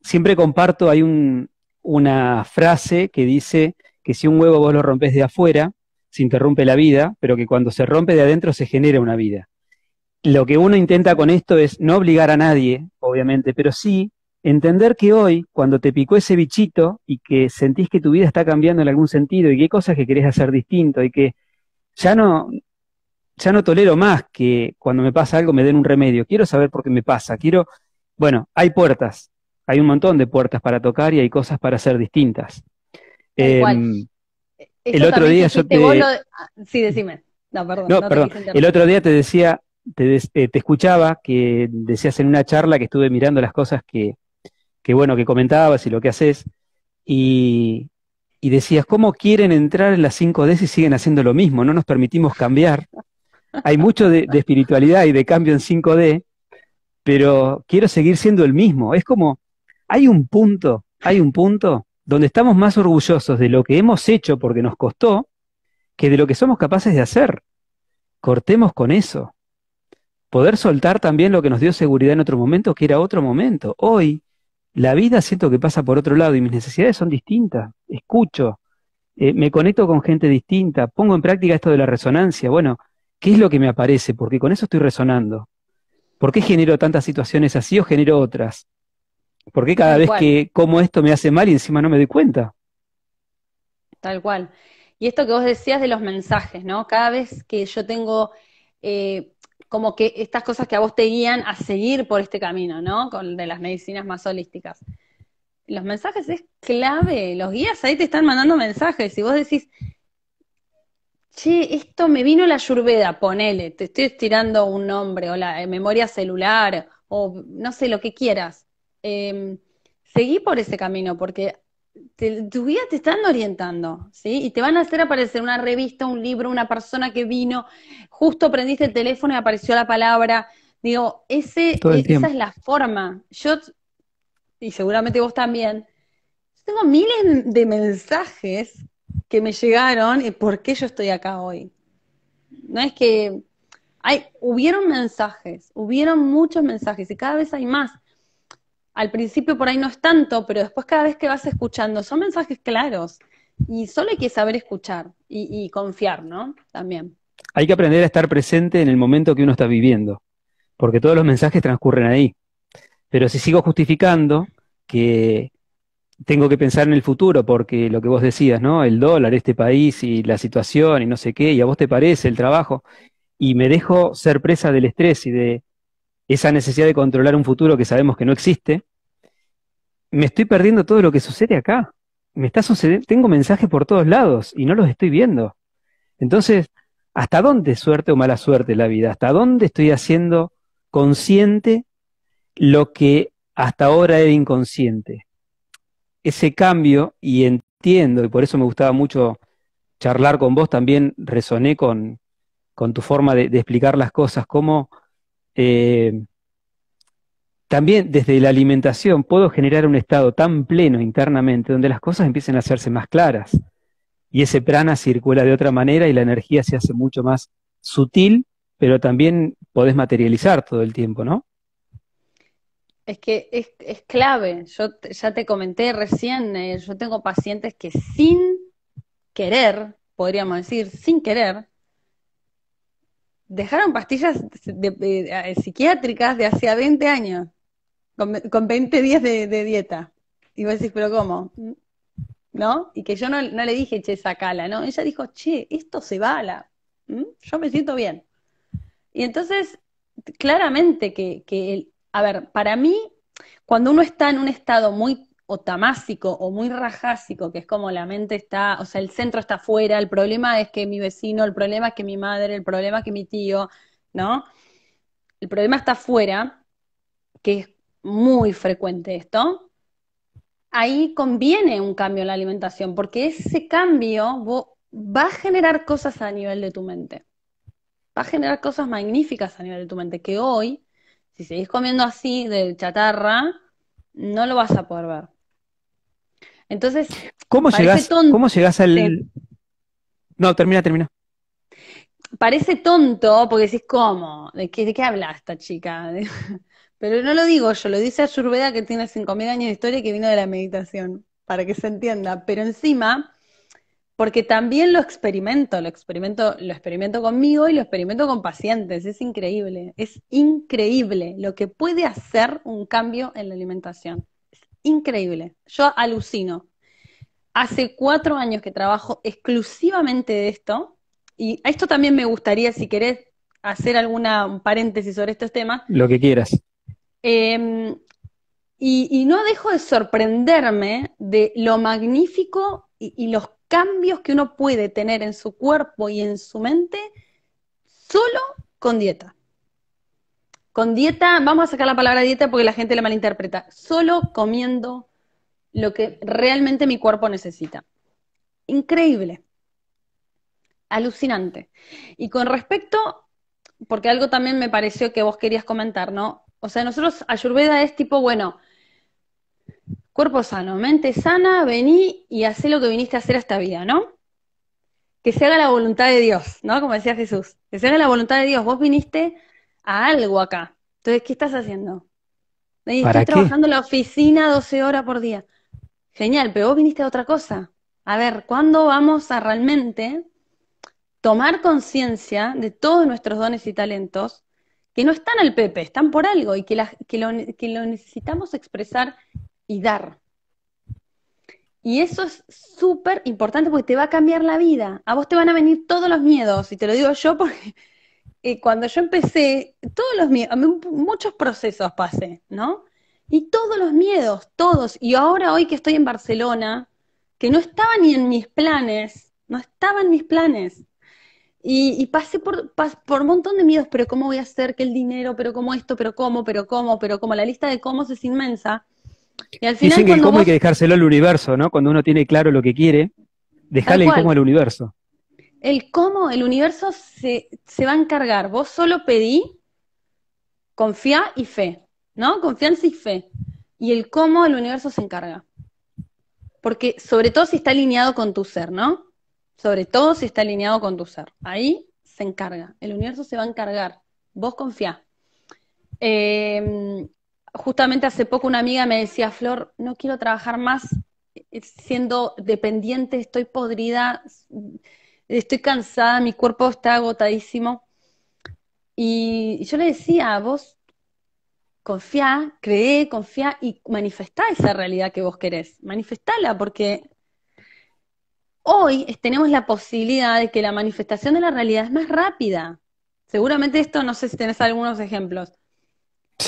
Speaker 1: siempre comparto, hay un, una frase que dice que si un huevo vos lo rompes de afuera, se interrumpe la vida, pero que cuando se rompe de adentro se genera una vida. Lo que uno intenta con esto es no obligar a nadie, obviamente, pero sí entender que hoy, cuando te picó ese bichito y que sentís que tu vida está cambiando en algún sentido y que hay cosas que querés hacer distinto y que ya no, ya no tolero más que cuando me pasa algo me den un remedio, quiero saber por qué me pasa, quiero, bueno, hay puertas, hay un montón de puertas para tocar y hay cosas para hacer distintas el otro día te... El otro día te decía, eh, te, escuchaba que decías en una charla que estuve mirando las cosas que, bueno, que comentabas y lo que haces, y, decías, ¿cómo quieren entrar en las 5D si siguen haciendo lo mismo? No nos permitimos cambiar. Hay mucho de, de espiritualidad y de cambio en 5D, pero quiero seguir siendo el mismo. Es como, hay un punto, hay un punto donde estamos más orgullosos de lo que hemos hecho porque nos costó que de lo que somos capaces de hacer. Cortemos con eso. Poder soltar también lo que nos dio seguridad en otro momento, que era otro momento. Hoy la vida siento que pasa por otro lado y mis necesidades son distintas. Escucho, eh, me conecto con gente distinta, pongo en práctica esto de la resonancia. Bueno, ¿qué es lo que me aparece? Porque con eso estoy resonando. ¿Por qué genero tantas situaciones así o genero otras? ¿Por qué cada vez que como esto me hace mal y encima no me doy cuenta?
Speaker 2: Tal cual. Y esto que vos decías de los mensajes, ¿no? Cada vez que yo tengo eh, como que estas cosas que a vos te guían a seguir por este camino, ¿no? Con, de las medicinas más holísticas. Los mensajes es clave, los guías ahí te están mandando mensajes y vos decís, che, esto me vino la yurveda, ponele, te estoy tirando un nombre, o la eh, memoria celular, o no sé, lo que quieras Em, seguí por ese camino, porque tu vida te están orientando, ¿sí? Y te van a hacer aparecer una revista, un libro, una persona que vino, justo prendiste el teléfono y apareció la palabra. Digo, ese, e, esa es la forma. Yo, y seguramente vos también, tengo miles de mensajes que me llegaron y por qué yo estoy acá hoy. No es que hay, hubieron mensajes, hubieron muchos mensajes y cada vez hay más al principio por ahí no es tanto, pero después cada vez que vas escuchando, son mensajes claros y solo hay que saber escuchar y, confiar, ¿no? También.
Speaker 1: Hay que aprender a estar presente en el momento que uno está viviendo, porque todos los mensajes transcurren ahí. Pero si sigo justificando que tengo que pensar en el futuro, porque lo que vos decías, ¿no? El dólar, este país y la situación y no sé qué, y a vos te parece el trabajo, y me dejo ser presa del estrés y de esa necesidad de controlar un futuro que sabemos que no existe, me estoy perdiendo todo lo que sucede acá. Me está sucediendo, tengo mensajes por todos lados y no los estoy viendo. Entonces, ¿hasta dónde suerte o mala suerte la vida? ¿Hasta dónde estoy haciendo consciente lo que hasta ahora era inconsciente? Ese cambio, y entiendo, y por eso me gustaba mucho charlar con vos, también resoné con, con tu forma de explicar las cosas, cómo eh, también desde la alimentación puedo generar un estado tan pleno internamente donde las cosas empiecen a hacerse más claras y ese prana circula de otra manera y la energía se hace mucho más sutil, pero también podés materializar todo el tiempo, ¿no?
Speaker 2: Es que es, clave, yo ya te comenté recién, eh, yo tengo pacientes que sin querer, podríamos decir, sin querer, dejaron pastillas eh, psiquiátricas de hace 20 años, con, 20 días de, dieta. Y vos decís, pero ¿cómo? ¿No? Y que yo no, le dije, che, sacala, ¿no? Ella dijo, che, esto se bala, yo me siento bien. Y entonces, claramente que, que a ver, para mí, cuando uno está en un estado muy o tamásico o muy rajásico, que es como la mente está, o sea, el centro está afuera, el problema es que mi vecino, el problema es que mi madre, el problema es que mi tío, ¿no? El problema está afuera, que es muy frecuente esto. Ahí conviene un cambio en la alimentación, porque ese cambio va a generar cosas a nivel de tu mente. Va a generar cosas magníficas a nivel de tu mente, que hoy, si seguís comiendo así de chatarra, no lo vas a poder ver. Entonces, ¿cómo llegas?
Speaker 1: ¿cómo al...? No, termina, termina.
Speaker 2: Parece tonto porque decís, ¿cómo? ¿De qué, de habla esta chica? Pero no lo digo yo, lo dice Ayurveda que tiene 5.000 años de historia y que vino de la meditación, para que se entienda. Pero encima, porque también lo experimento, lo experimento, lo experimento conmigo y lo experimento con pacientes, es increíble, es increíble lo que puede hacer un cambio en la alimentación increíble. Yo alucino. Hace cuatro años que trabajo exclusivamente de esto, y a esto también me gustaría, si querés, hacer alguna paréntesis sobre estos temas.
Speaker 1: Lo que quieras.
Speaker 2: Em, y, no dejo de sorprenderme de lo magnífico y, y los cambios que uno puede tener en su cuerpo y en su mente solo con dieta. Con dieta, vamos a sacar la palabra dieta porque la gente la malinterpreta. Solo comiendo lo que realmente mi cuerpo necesita. Increíble. Alucinante. Y con respecto, porque algo también me pareció que vos querías comentar, ¿no? O sea, nosotros, Ayurveda es tipo, bueno, cuerpo sano, mente sana, vení y hacé lo que viniste a hacer a esta vida, ¿no? Que se haga la voluntad de Dios, ¿no? Como decía Jesús, que se haga la voluntad de Dios. Vos viniste a algo acá. Entonces, ¿qué estás haciendo? Estoy trabajando en la oficina 12 horas por día. Genial, pero vos viniste a otra cosa. A ver, ¿cuándo vamos a realmente tomar conciencia de todos nuestros dones y talentos que no están al Pepe, están por algo y que, que lo necesitamos expresar y dar? Y eso es súper importante porque te va a cambiar la vida. A vos te van a venir todos los miedos, y te lo digo yo porque cuando yo empecé, todos los muchos procesos pasé, ¿no? Y todos los miedos, todos. Y ahora hoy que estoy en Barcelona, que no estaba ni en mis planes, no estaba en mis planes. Y, pasé por, por un montón de miedos, pero ¿cómo voy a hacer? que el dinero? ¿Pero cómo esto? ¿Pero cómo? ¿Pero cómo? ¿Pero cómo? La lista de cómo es inmensa. Y al final, Dicen que el cómo hay que
Speaker 1: dejárselo al universo, ¿no? Cuando uno tiene claro lo que quiere, dejarle el cómo al universo
Speaker 2: el cómo, el universo se, va a encargar. Vos solo pedí, confía y fe, ¿no? Confianza y fe. Y el cómo el universo se encarga. Porque sobre todo si está alineado con tu ser, ¿no? Sobre todo si está alineado con tu ser. Ahí se encarga. El universo se va a encargar. Vos confía. Em, justamente hace poco una amiga me decía, Flor, no quiero trabajar más eh, siendo dependiente, estoy podrida, estoy cansada, mi cuerpo está agotadísimo. Y yo le decía, a vos confía, cree, confía y manifestá esa realidad que vos querés. Manifestala porque hoy tenemos la posibilidad de que la manifestación de la realidad es más rápida. Seguramente esto, no sé si tenés algunos ejemplos.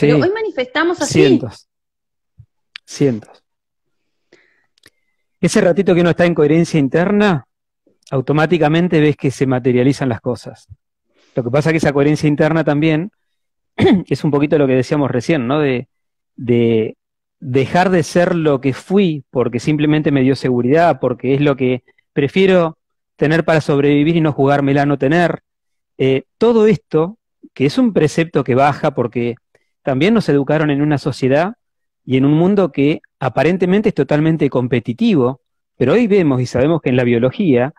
Speaker 2: Pero hoy manifestamos así. Cientos.
Speaker 1: Cientos. Ese ratito que no está en coherencia interna, automáticamente ves que se materializan las cosas. Lo que pasa es que esa coherencia interna también es un poquito lo que decíamos recién, ¿no? De, dejar de ser lo que fui porque simplemente me dio seguridad, porque es lo que prefiero tener para sobrevivir y no jugármela a no tener. Eh, todo esto, que es un precepto que baja porque también nos educaron en una sociedad y en un mundo que aparentemente es totalmente competitivo, pero hoy vemos y sabemos que en la biología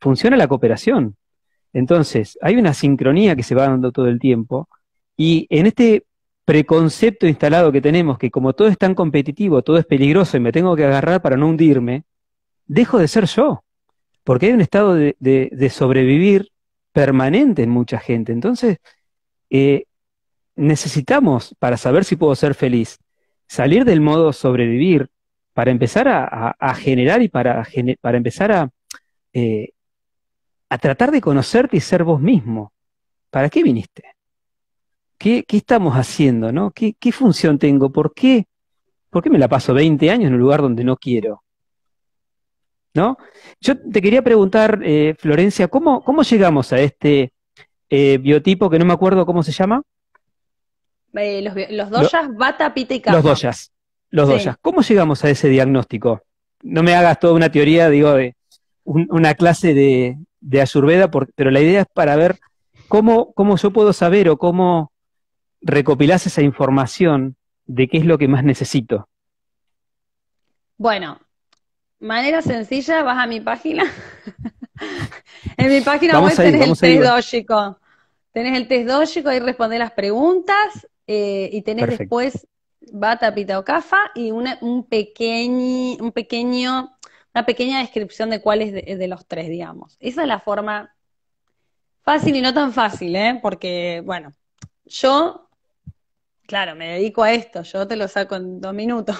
Speaker 1: funciona la cooperación. Entonces, hay una sincronía que se va dando todo el tiempo y en este preconcepto instalado que tenemos, que como todo es tan competitivo, todo es peligroso y me tengo que agarrar para no hundirme, dejo de ser yo, porque hay un estado de, sobrevivir permanente en mucha gente. Entonces, eh, necesitamos, para saber si puedo ser feliz, salir del modo sobrevivir para empezar a, generar y para, empezar a eh, a tratar de conocerte y ser vos mismo. ¿Para qué viniste? ¿Qué, qué estamos haciendo? ¿no? ¿Qué, función tengo? ¿Por qué, ¿Por qué me la paso 20 años en un lugar donde no quiero? ¿No? Yo te quería preguntar, eh, Florencia, ¿cómo, ¿cómo llegamos a este eh, biotipo que no me acuerdo cómo se llama?
Speaker 2: Eh, los, doyas, bata, pita y Los
Speaker 1: doyas, los ¿Cómo llegamos a ese diagnóstico? No me hagas toda una teoría, digo, de una clase de, de Azurveda, pero la idea es para ver cómo, yo puedo saber o cómo recopilás esa información de qué es lo que más necesito.
Speaker 2: Bueno, manera sencilla, vas a mi página. en mi página vamos web el test dógico. Tenés el test dógico, ahí respondés las preguntas eh, y tenés después bata, pita o cafa y un, un pequeño una pequeña descripción de cuál es de, los tres, digamos. Esa es la forma fácil y no tan fácil, ¿eh? Porque, bueno, yo, claro, me dedico a esto, yo te lo saco en dos minutos.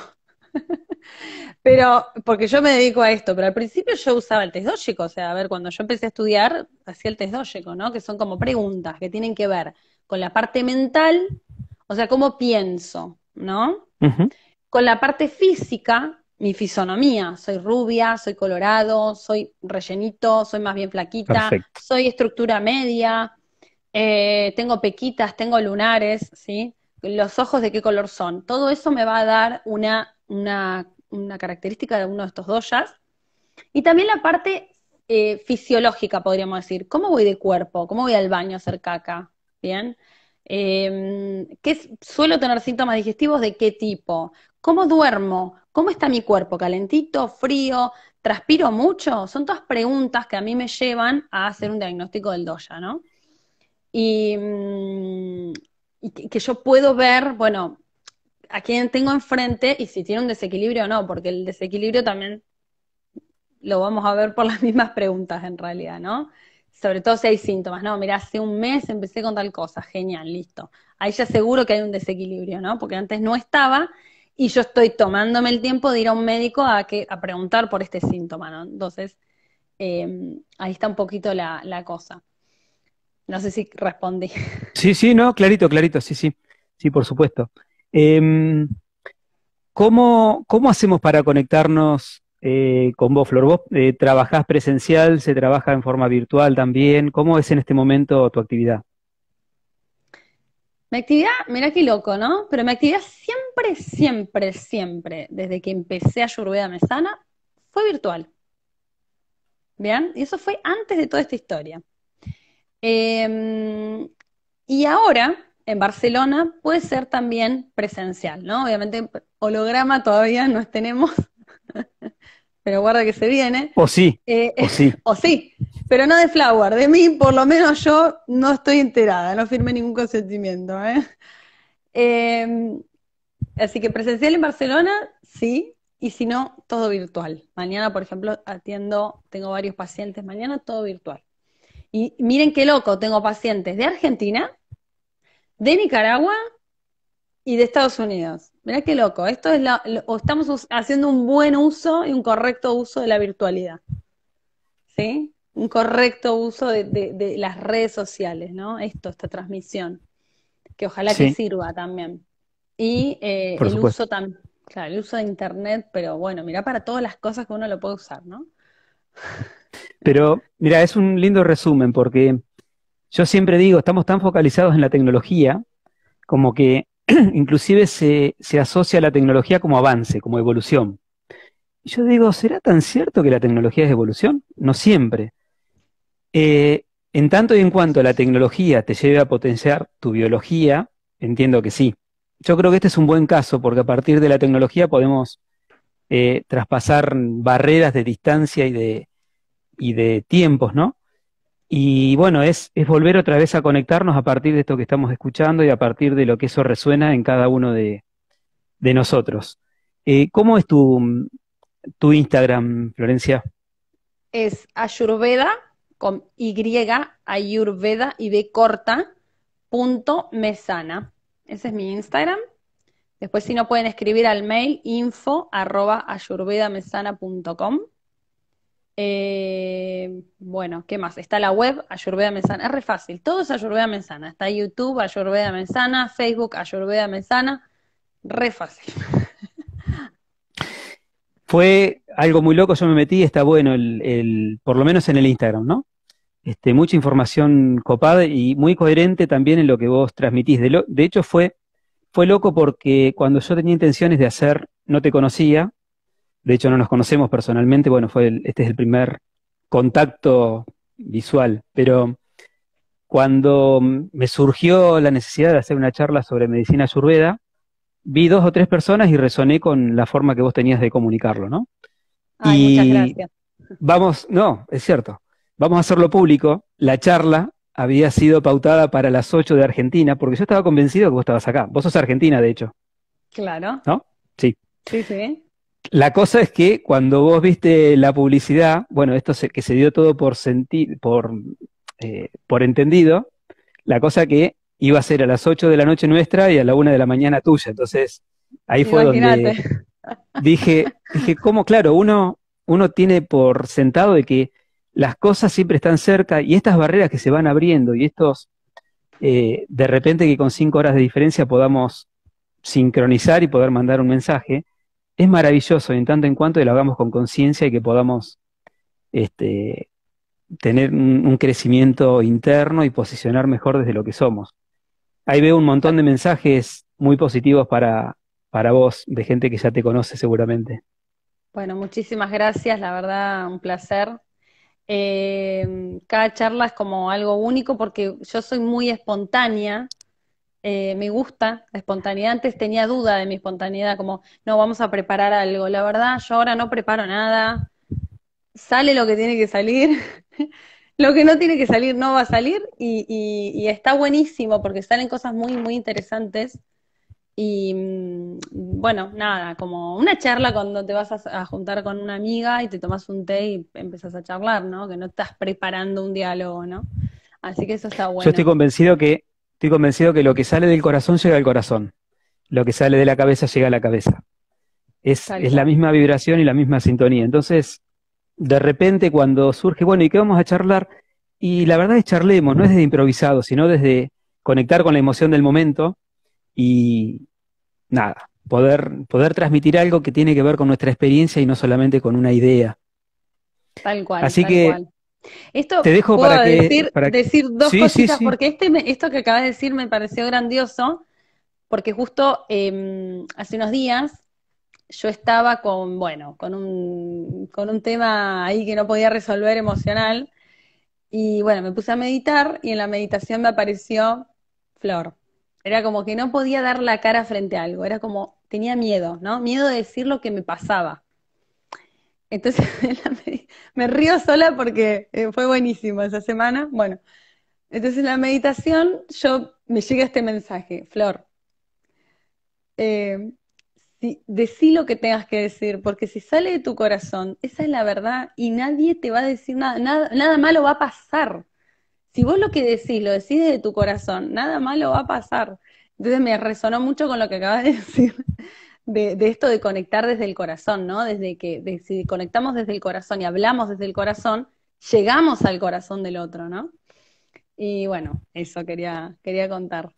Speaker 2: Pero, porque yo me dedico a esto, pero al principio yo usaba el test o sea, a ver, cuando yo empecé a estudiar, hacía el test ¿no? Que son como preguntas que tienen que ver con la parte mental, o sea, cómo pienso, ¿no? Con la parte física, mi fisonomía. Soy rubia, soy colorado, soy rellenito, soy más bien flaquita, soy estructura media, eh, tengo pequitas, tengo lunares, ¿sí? Los ojos de qué color son. Todo eso me va a dar una, una, una característica de uno de estos doyas. Y también la parte eh, fisiológica, podríamos decir. ¿Cómo voy de cuerpo? ¿Cómo voy al baño a hacer caca? ¿Bien? Em, ¿qué, ¿Suelo tener síntomas digestivos de qué tipo? ¿Cómo duermo? ¿Cómo está mi cuerpo? ¿Calentito? ¿Frío? ¿Transpiro mucho? Son todas preguntas que a mí me llevan a hacer un diagnóstico del doya, ¿no? Y, mm, que, yo puedo ver, bueno, a quién tengo enfrente y si tiene un desequilibrio o no, porque el desequilibrio también lo vamos a ver por las mismas preguntas en realidad, ¿no? sobre todo si hay síntomas, ¿no? Mira, hace un mes empecé con tal cosa, genial, listo. Ahí ya seguro que hay un desequilibrio, ¿no? Porque antes no estaba y yo estoy tomándome el tiempo de ir a un médico a, que, a preguntar por este síntoma, ¿no? Entonces, em, ahí está un poquito la, cosa. No sé si respondí.
Speaker 1: Sí, sí, no, clarito, clarito, sí, sí, sí, por supuesto. Em, ¿cómo, ¿Cómo hacemos para conectarnos eh, con vos, Flor. ¿Vos eh, trabajás presencial, se trabaja en forma virtual también? ¿Cómo es en este momento tu actividad?
Speaker 2: Mi actividad, mirá qué loco, ¿no? Pero mi actividad siempre, siempre, siempre, desde que empecé a Yurveda Mesana, fue virtual. ¿Bien? Y eso fue antes de toda esta historia. Em, y ahora, en Barcelona, puede ser también presencial, ¿no? Obviamente, holograma todavía no tenemos, pero guarda que se viene.
Speaker 1: O sí. Eh, o sí.
Speaker 2: o sí. Pero no de Flower. De mí, por lo menos yo no estoy enterada, no firmé ningún consentimiento. ¿eh? Em, así que presencial en Barcelona, sí. Y si no, todo virtual. Mañana, por ejemplo, atiendo, tengo varios pacientes. Mañana todo virtual. Y miren qué loco, tengo pacientes de Argentina, de Nicaragua y de Estados Unidos. Mirá qué loco, esto es la, estamos haciendo un buen uso y un correcto uso de la virtualidad. ¿Sí? Un correcto uso de, las redes sociales, ¿no? Esto, esta transmisión, que ojalá que sirva también. Y eh, el uso también, el uso de internet, pero bueno, mirá para todas las cosas que uno lo puede usar, ¿no?
Speaker 1: Pero, mira, es un lindo resumen porque yo siempre digo, estamos tan focalizados en la tecnología como que inclusive se, asocia a la tecnología como avance, como evolución. Y yo digo, ¿será tan cierto que la tecnología es evolución? No siempre. Eh, en tanto y en cuanto la tecnología te lleve a potenciar tu biología, entiendo que sí. Yo creo que este es un buen caso porque a partir de la tecnología podemos eh, traspasar barreras de distancia y de, y de tiempos, ¿no? Y bueno, es, volver otra vez a conectarnos a partir de esto que estamos escuchando y a partir de lo que eso resuena en cada uno de, nosotros. Eh, ¿Cómo es tu, Instagram, Florencia?
Speaker 2: Es Ayurveda con Y, Ayurveda y B corta, punto mesana. Ese es mi Instagram. Después si no pueden escribir al mail info arroba ayurvedamesana.com eh, bueno, ¿qué más? Está la web Ayurveda Menzana, Es re fácil. Todo es Ayurveda Mensana. Está YouTube Ayurveda Menzana, Facebook Ayurveda Menzana, Re fácil.
Speaker 1: Fue algo muy loco, yo me metí, está bueno, el, el, por lo menos en el Instagram, ¿no? Este, mucha información copada y muy coherente también en lo que vos transmitís. De, de hecho, fue, fue loco porque cuando yo tenía intenciones de hacer, no te conocía, de hecho no nos conocemos personalmente, bueno, fue este es el primer contacto visual, pero cuando me surgió la necesidad de hacer una charla sobre medicina ayurveda, vi dos o tres personas y resoné con la forma que vos tenías de comunicarlo, ¿no?
Speaker 2: muchas gracias.
Speaker 1: Vamos, no, es cierto. Vamos a hacerlo público. La charla había sido pautada para las 8 de Argentina, porque yo estaba convencido que vos estabas acá. Vos sos argentina, de hecho. Claro. ¿No? Sí. Sí, sí. La cosa es que cuando vos viste la publicidad, bueno, esto se, que se dio todo por, senti por, eh, por entendido, la cosa que iba a ser a las 8 de la noche nuestra y a la 1 de la mañana tuya. Entonces, ahí fue donde dije, dije, como Claro, uno, uno tiene por sentado de que las cosas siempre están cerca y estas barreras que se van abriendo y estos, eh, de repente que con cinco horas de diferencia podamos sincronizar y poder mandar un mensaje, es maravilloso en tanto en cuanto que lo hagamos con conciencia y que podamos este, tener un, crecimiento interno y posicionar mejor desde lo que somos. Ahí veo un montón de mensajes muy positivos para, para vos, de gente que ya te conoce seguramente.
Speaker 2: Bueno, muchísimas gracias, la verdad, un placer. Eh, cada charla es como algo único porque yo soy muy espontánea eh, me gusta la espontaneidad. Antes tenía duda de mi espontaneidad, como, no, vamos a preparar algo. La verdad, yo ahora no preparo nada. Sale lo que tiene que salir. lo que no tiene que salir no va a salir. Y, está buenísimo porque salen cosas muy, muy interesantes. Y mm, bueno, nada, como una charla cuando te vas a, juntar con una amiga y te tomas un té y empezás a charlar, ¿no? Que no estás preparando un diálogo, ¿no? Así que eso está bueno. Yo estoy
Speaker 1: convencido que Estoy convencido que lo que sale del corazón llega al corazón. Lo que sale de la cabeza llega a la cabeza. Es, es la misma vibración y la misma sintonía. Entonces, de repente cuando surge, bueno, ¿y qué vamos a charlar? Y la verdad es charlemos, no es desde improvisado, sino desde conectar con la emoción del momento y nada, poder, poder transmitir algo que tiene que ver con nuestra experiencia y no solamente con una idea. Tal cual. Así que
Speaker 2: esto Te dejo para decir, dos cositas, porque este, esto que acabas de decir me pareció grandioso, porque justo em, hace unos días yo estaba con, bueno, con un, con un tema ahí que no podía resolver emocional, y bueno, me puse a meditar y en la meditación me apareció Flor. Era como que no podía dar la cara frente a algo, era como, tenía miedo, ¿no? Miedo de decir lo que me pasaba. Entonces me río sola porque eh, fue buenísimo esa semana. Bueno, entonces en la meditación yo me llega este mensaje, Flor, eh, decí lo que tengas que decir, porque si sale de tu corazón, esa es la verdad y nadie te va a decir nada, nada, malo va a pasar. Si vos lo que decís lo decís de tu corazón, nada malo va a pasar. Entonces me resonó mucho con lo que acabas de decir de, esto de conectar desde el corazón, ¿no? Desde que si conectamos desde el corazón y hablamos desde el corazón, llegamos al corazón del otro, ¿no? Y bueno, eso quería, quería contar.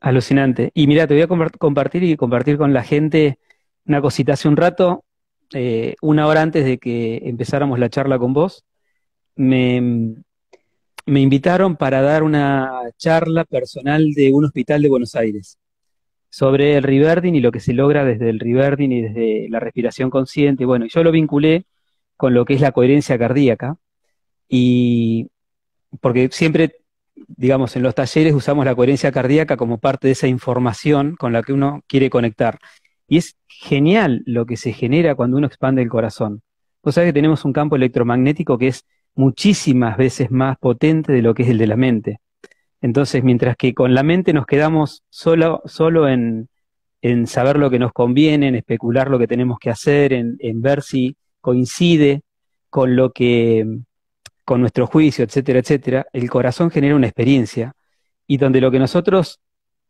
Speaker 1: Alucinante. Y mira, te voy a compartir y compartir con la gente una cosita hace un rato, eh, una hora antes de que empezáramos la charla con vos. Me, me invitaron para dar una charla personal de un hospital de Buenos Aires sobre el reverding y lo que se logra desde el reverding y desde la respiración consciente. Bueno, yo lo vinculé con lo que es la coherencia cardíaca y porque siempre, digamos, en los talleres usamos la coherencia cardíaca como parte de esa información con la que uno quiere conectar. Y es genial lo que se genera cuando uno expande el corazón. Vos sabés que tenemos un campo electromagnético que es muchísimas veces más potente de lo que es el de la mente. Entonces, mientras que con la mente nos quedamos solo, solo en, en saber lo que nos conviene, en especular lo que tenemos que hacer, en, ver si coincide con lo que, con nuestro juicio, etcétera, etcétera, el corazón genera una experiencia y donde lo que nosotros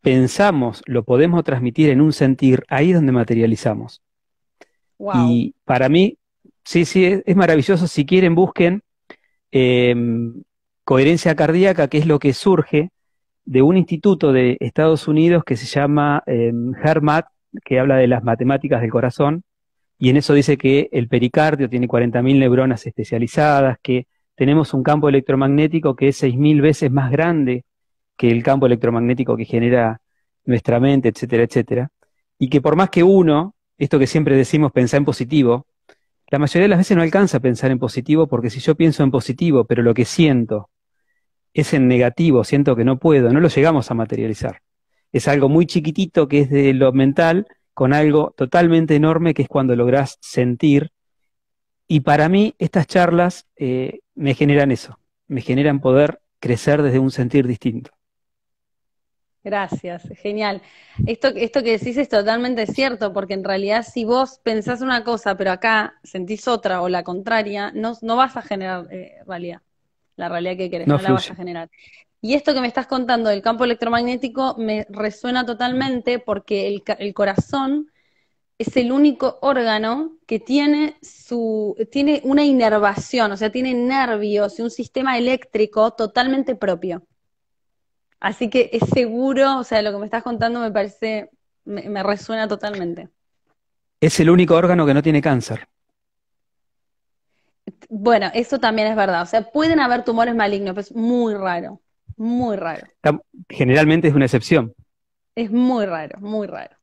Speaker 1: pensamos lo podemos transmitir en un sentir, ahí es donde materializamos. Y para mí, sí, sí, es, maravilloso. Si quieren, busquen eh, coherencia cardíaca, que es lo que surge de un instituto de Estados Unidos que se llama em, HERMAT, que habla de las matemáticas del corazón, y en eso dice que el pericardio tiene 40.000 neuronas especializadas, que tenemos un campo electromagnético que es 6.000 veces más grande que el campo electromagnético que genera nuestra mente, etcétera, etcétera. Y que por más que uno, esto que siempre decimos, pensar en positivo, la mayoría de las veces no alcanza a pensar en positivo porque si yo pienso en positivo, pero lo que siento es en negativo, siento que no puedo, no lo llegamos a materializar. Es algo muy chiquitito que es de lo mental con algo totalmente enorme que es cuando lográs sentir. Y para mí estas charlas eh, me generan eso, me generan poder crecer desde un sentir distinto.
Speaker 2: Gracias, genial. Esto, esto que decís es totalmente cierto, porque en realidad si vos pensás una cosa, pero acá sentís otra o la contraria, no, vas a generar eh, realidad la realidad que querés, no, la vas a generar. Y esto que me estás contando del campo electromagnético me resuena totalmente porque el, corazón es el único órgano que tiene su tiene una inervación, o sea, tiene nervios y un sistema eléctrico totalmente propio. Así que es seguro, o sea, lo que me estás contando me parece me resuena totalmente.
Speaker 1: Es el único órgano que no tiene cáncer.
Speaker 2: Bueno, eso también es verdad. O sea, pueden haber tumores malignos, pero es muy raro, muy raro.
Speaker 1: Generalmente es una excepción.
Speaker 2: Es muy raro, muy raro.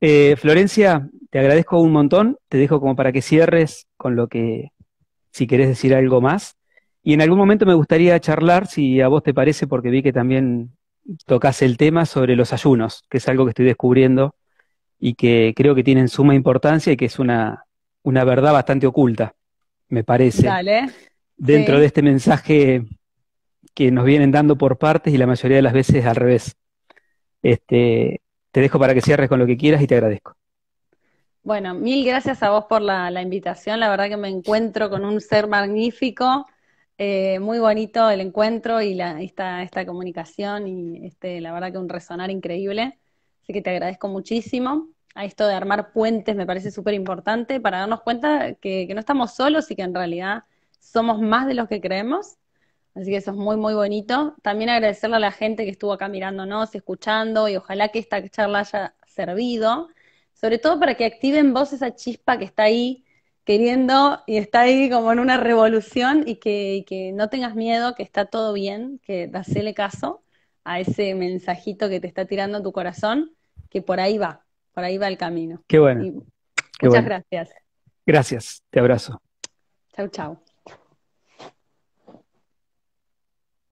Speaker 1: Eh, Florencia, te agradezco un montón. Te dejo como para que cierres con lo que, si querés decir algo más. Y en algún momento me gustaría charlar, si a vos te parece, porque vi que también tocas el tema sobre los ayunos, que es algo que estoy descubriendo y que creo que tienen suma importancia y que es una una verdad bastante oculta, me parece. Dentro de este mensaje que nos vienen dando por partes y la mayoría de las veces al revés. Este, te dejo para que cierres con lo que quieras y te agradezco.
Speaker 2: Bueno, mil gracias a vos por la, invitación. La verdad que me encuentro con un ser magnífico. Eh, muy bonito el encuentro y la, esta, esta comunicación y este, la verdad que un resonar increíble. Así que te agradezco muchísimo a esto de armar puentes me parece súper importante para darnos cuenta que, no estamos solos y que en realidad somos más de los que creemos. Así que eso es muy, muy bonito. También agradecerle a la gente que estuvo acá mirándonos, escuchando y ojalá que esta charla haya servido, sobre todo para que activen vos esa chispa que está ahí queriendo y está ahí como en una revolución y que, no tengas miedo, que está todo bien, que hacele caso a ese mensajito que te está tirando tu corazón, que por ahí va, por ahí va el camino. Qué bueno. muchas gracias.
Speaker 1: Gracias, te abrazo.
Speaker 2: Chau, chau.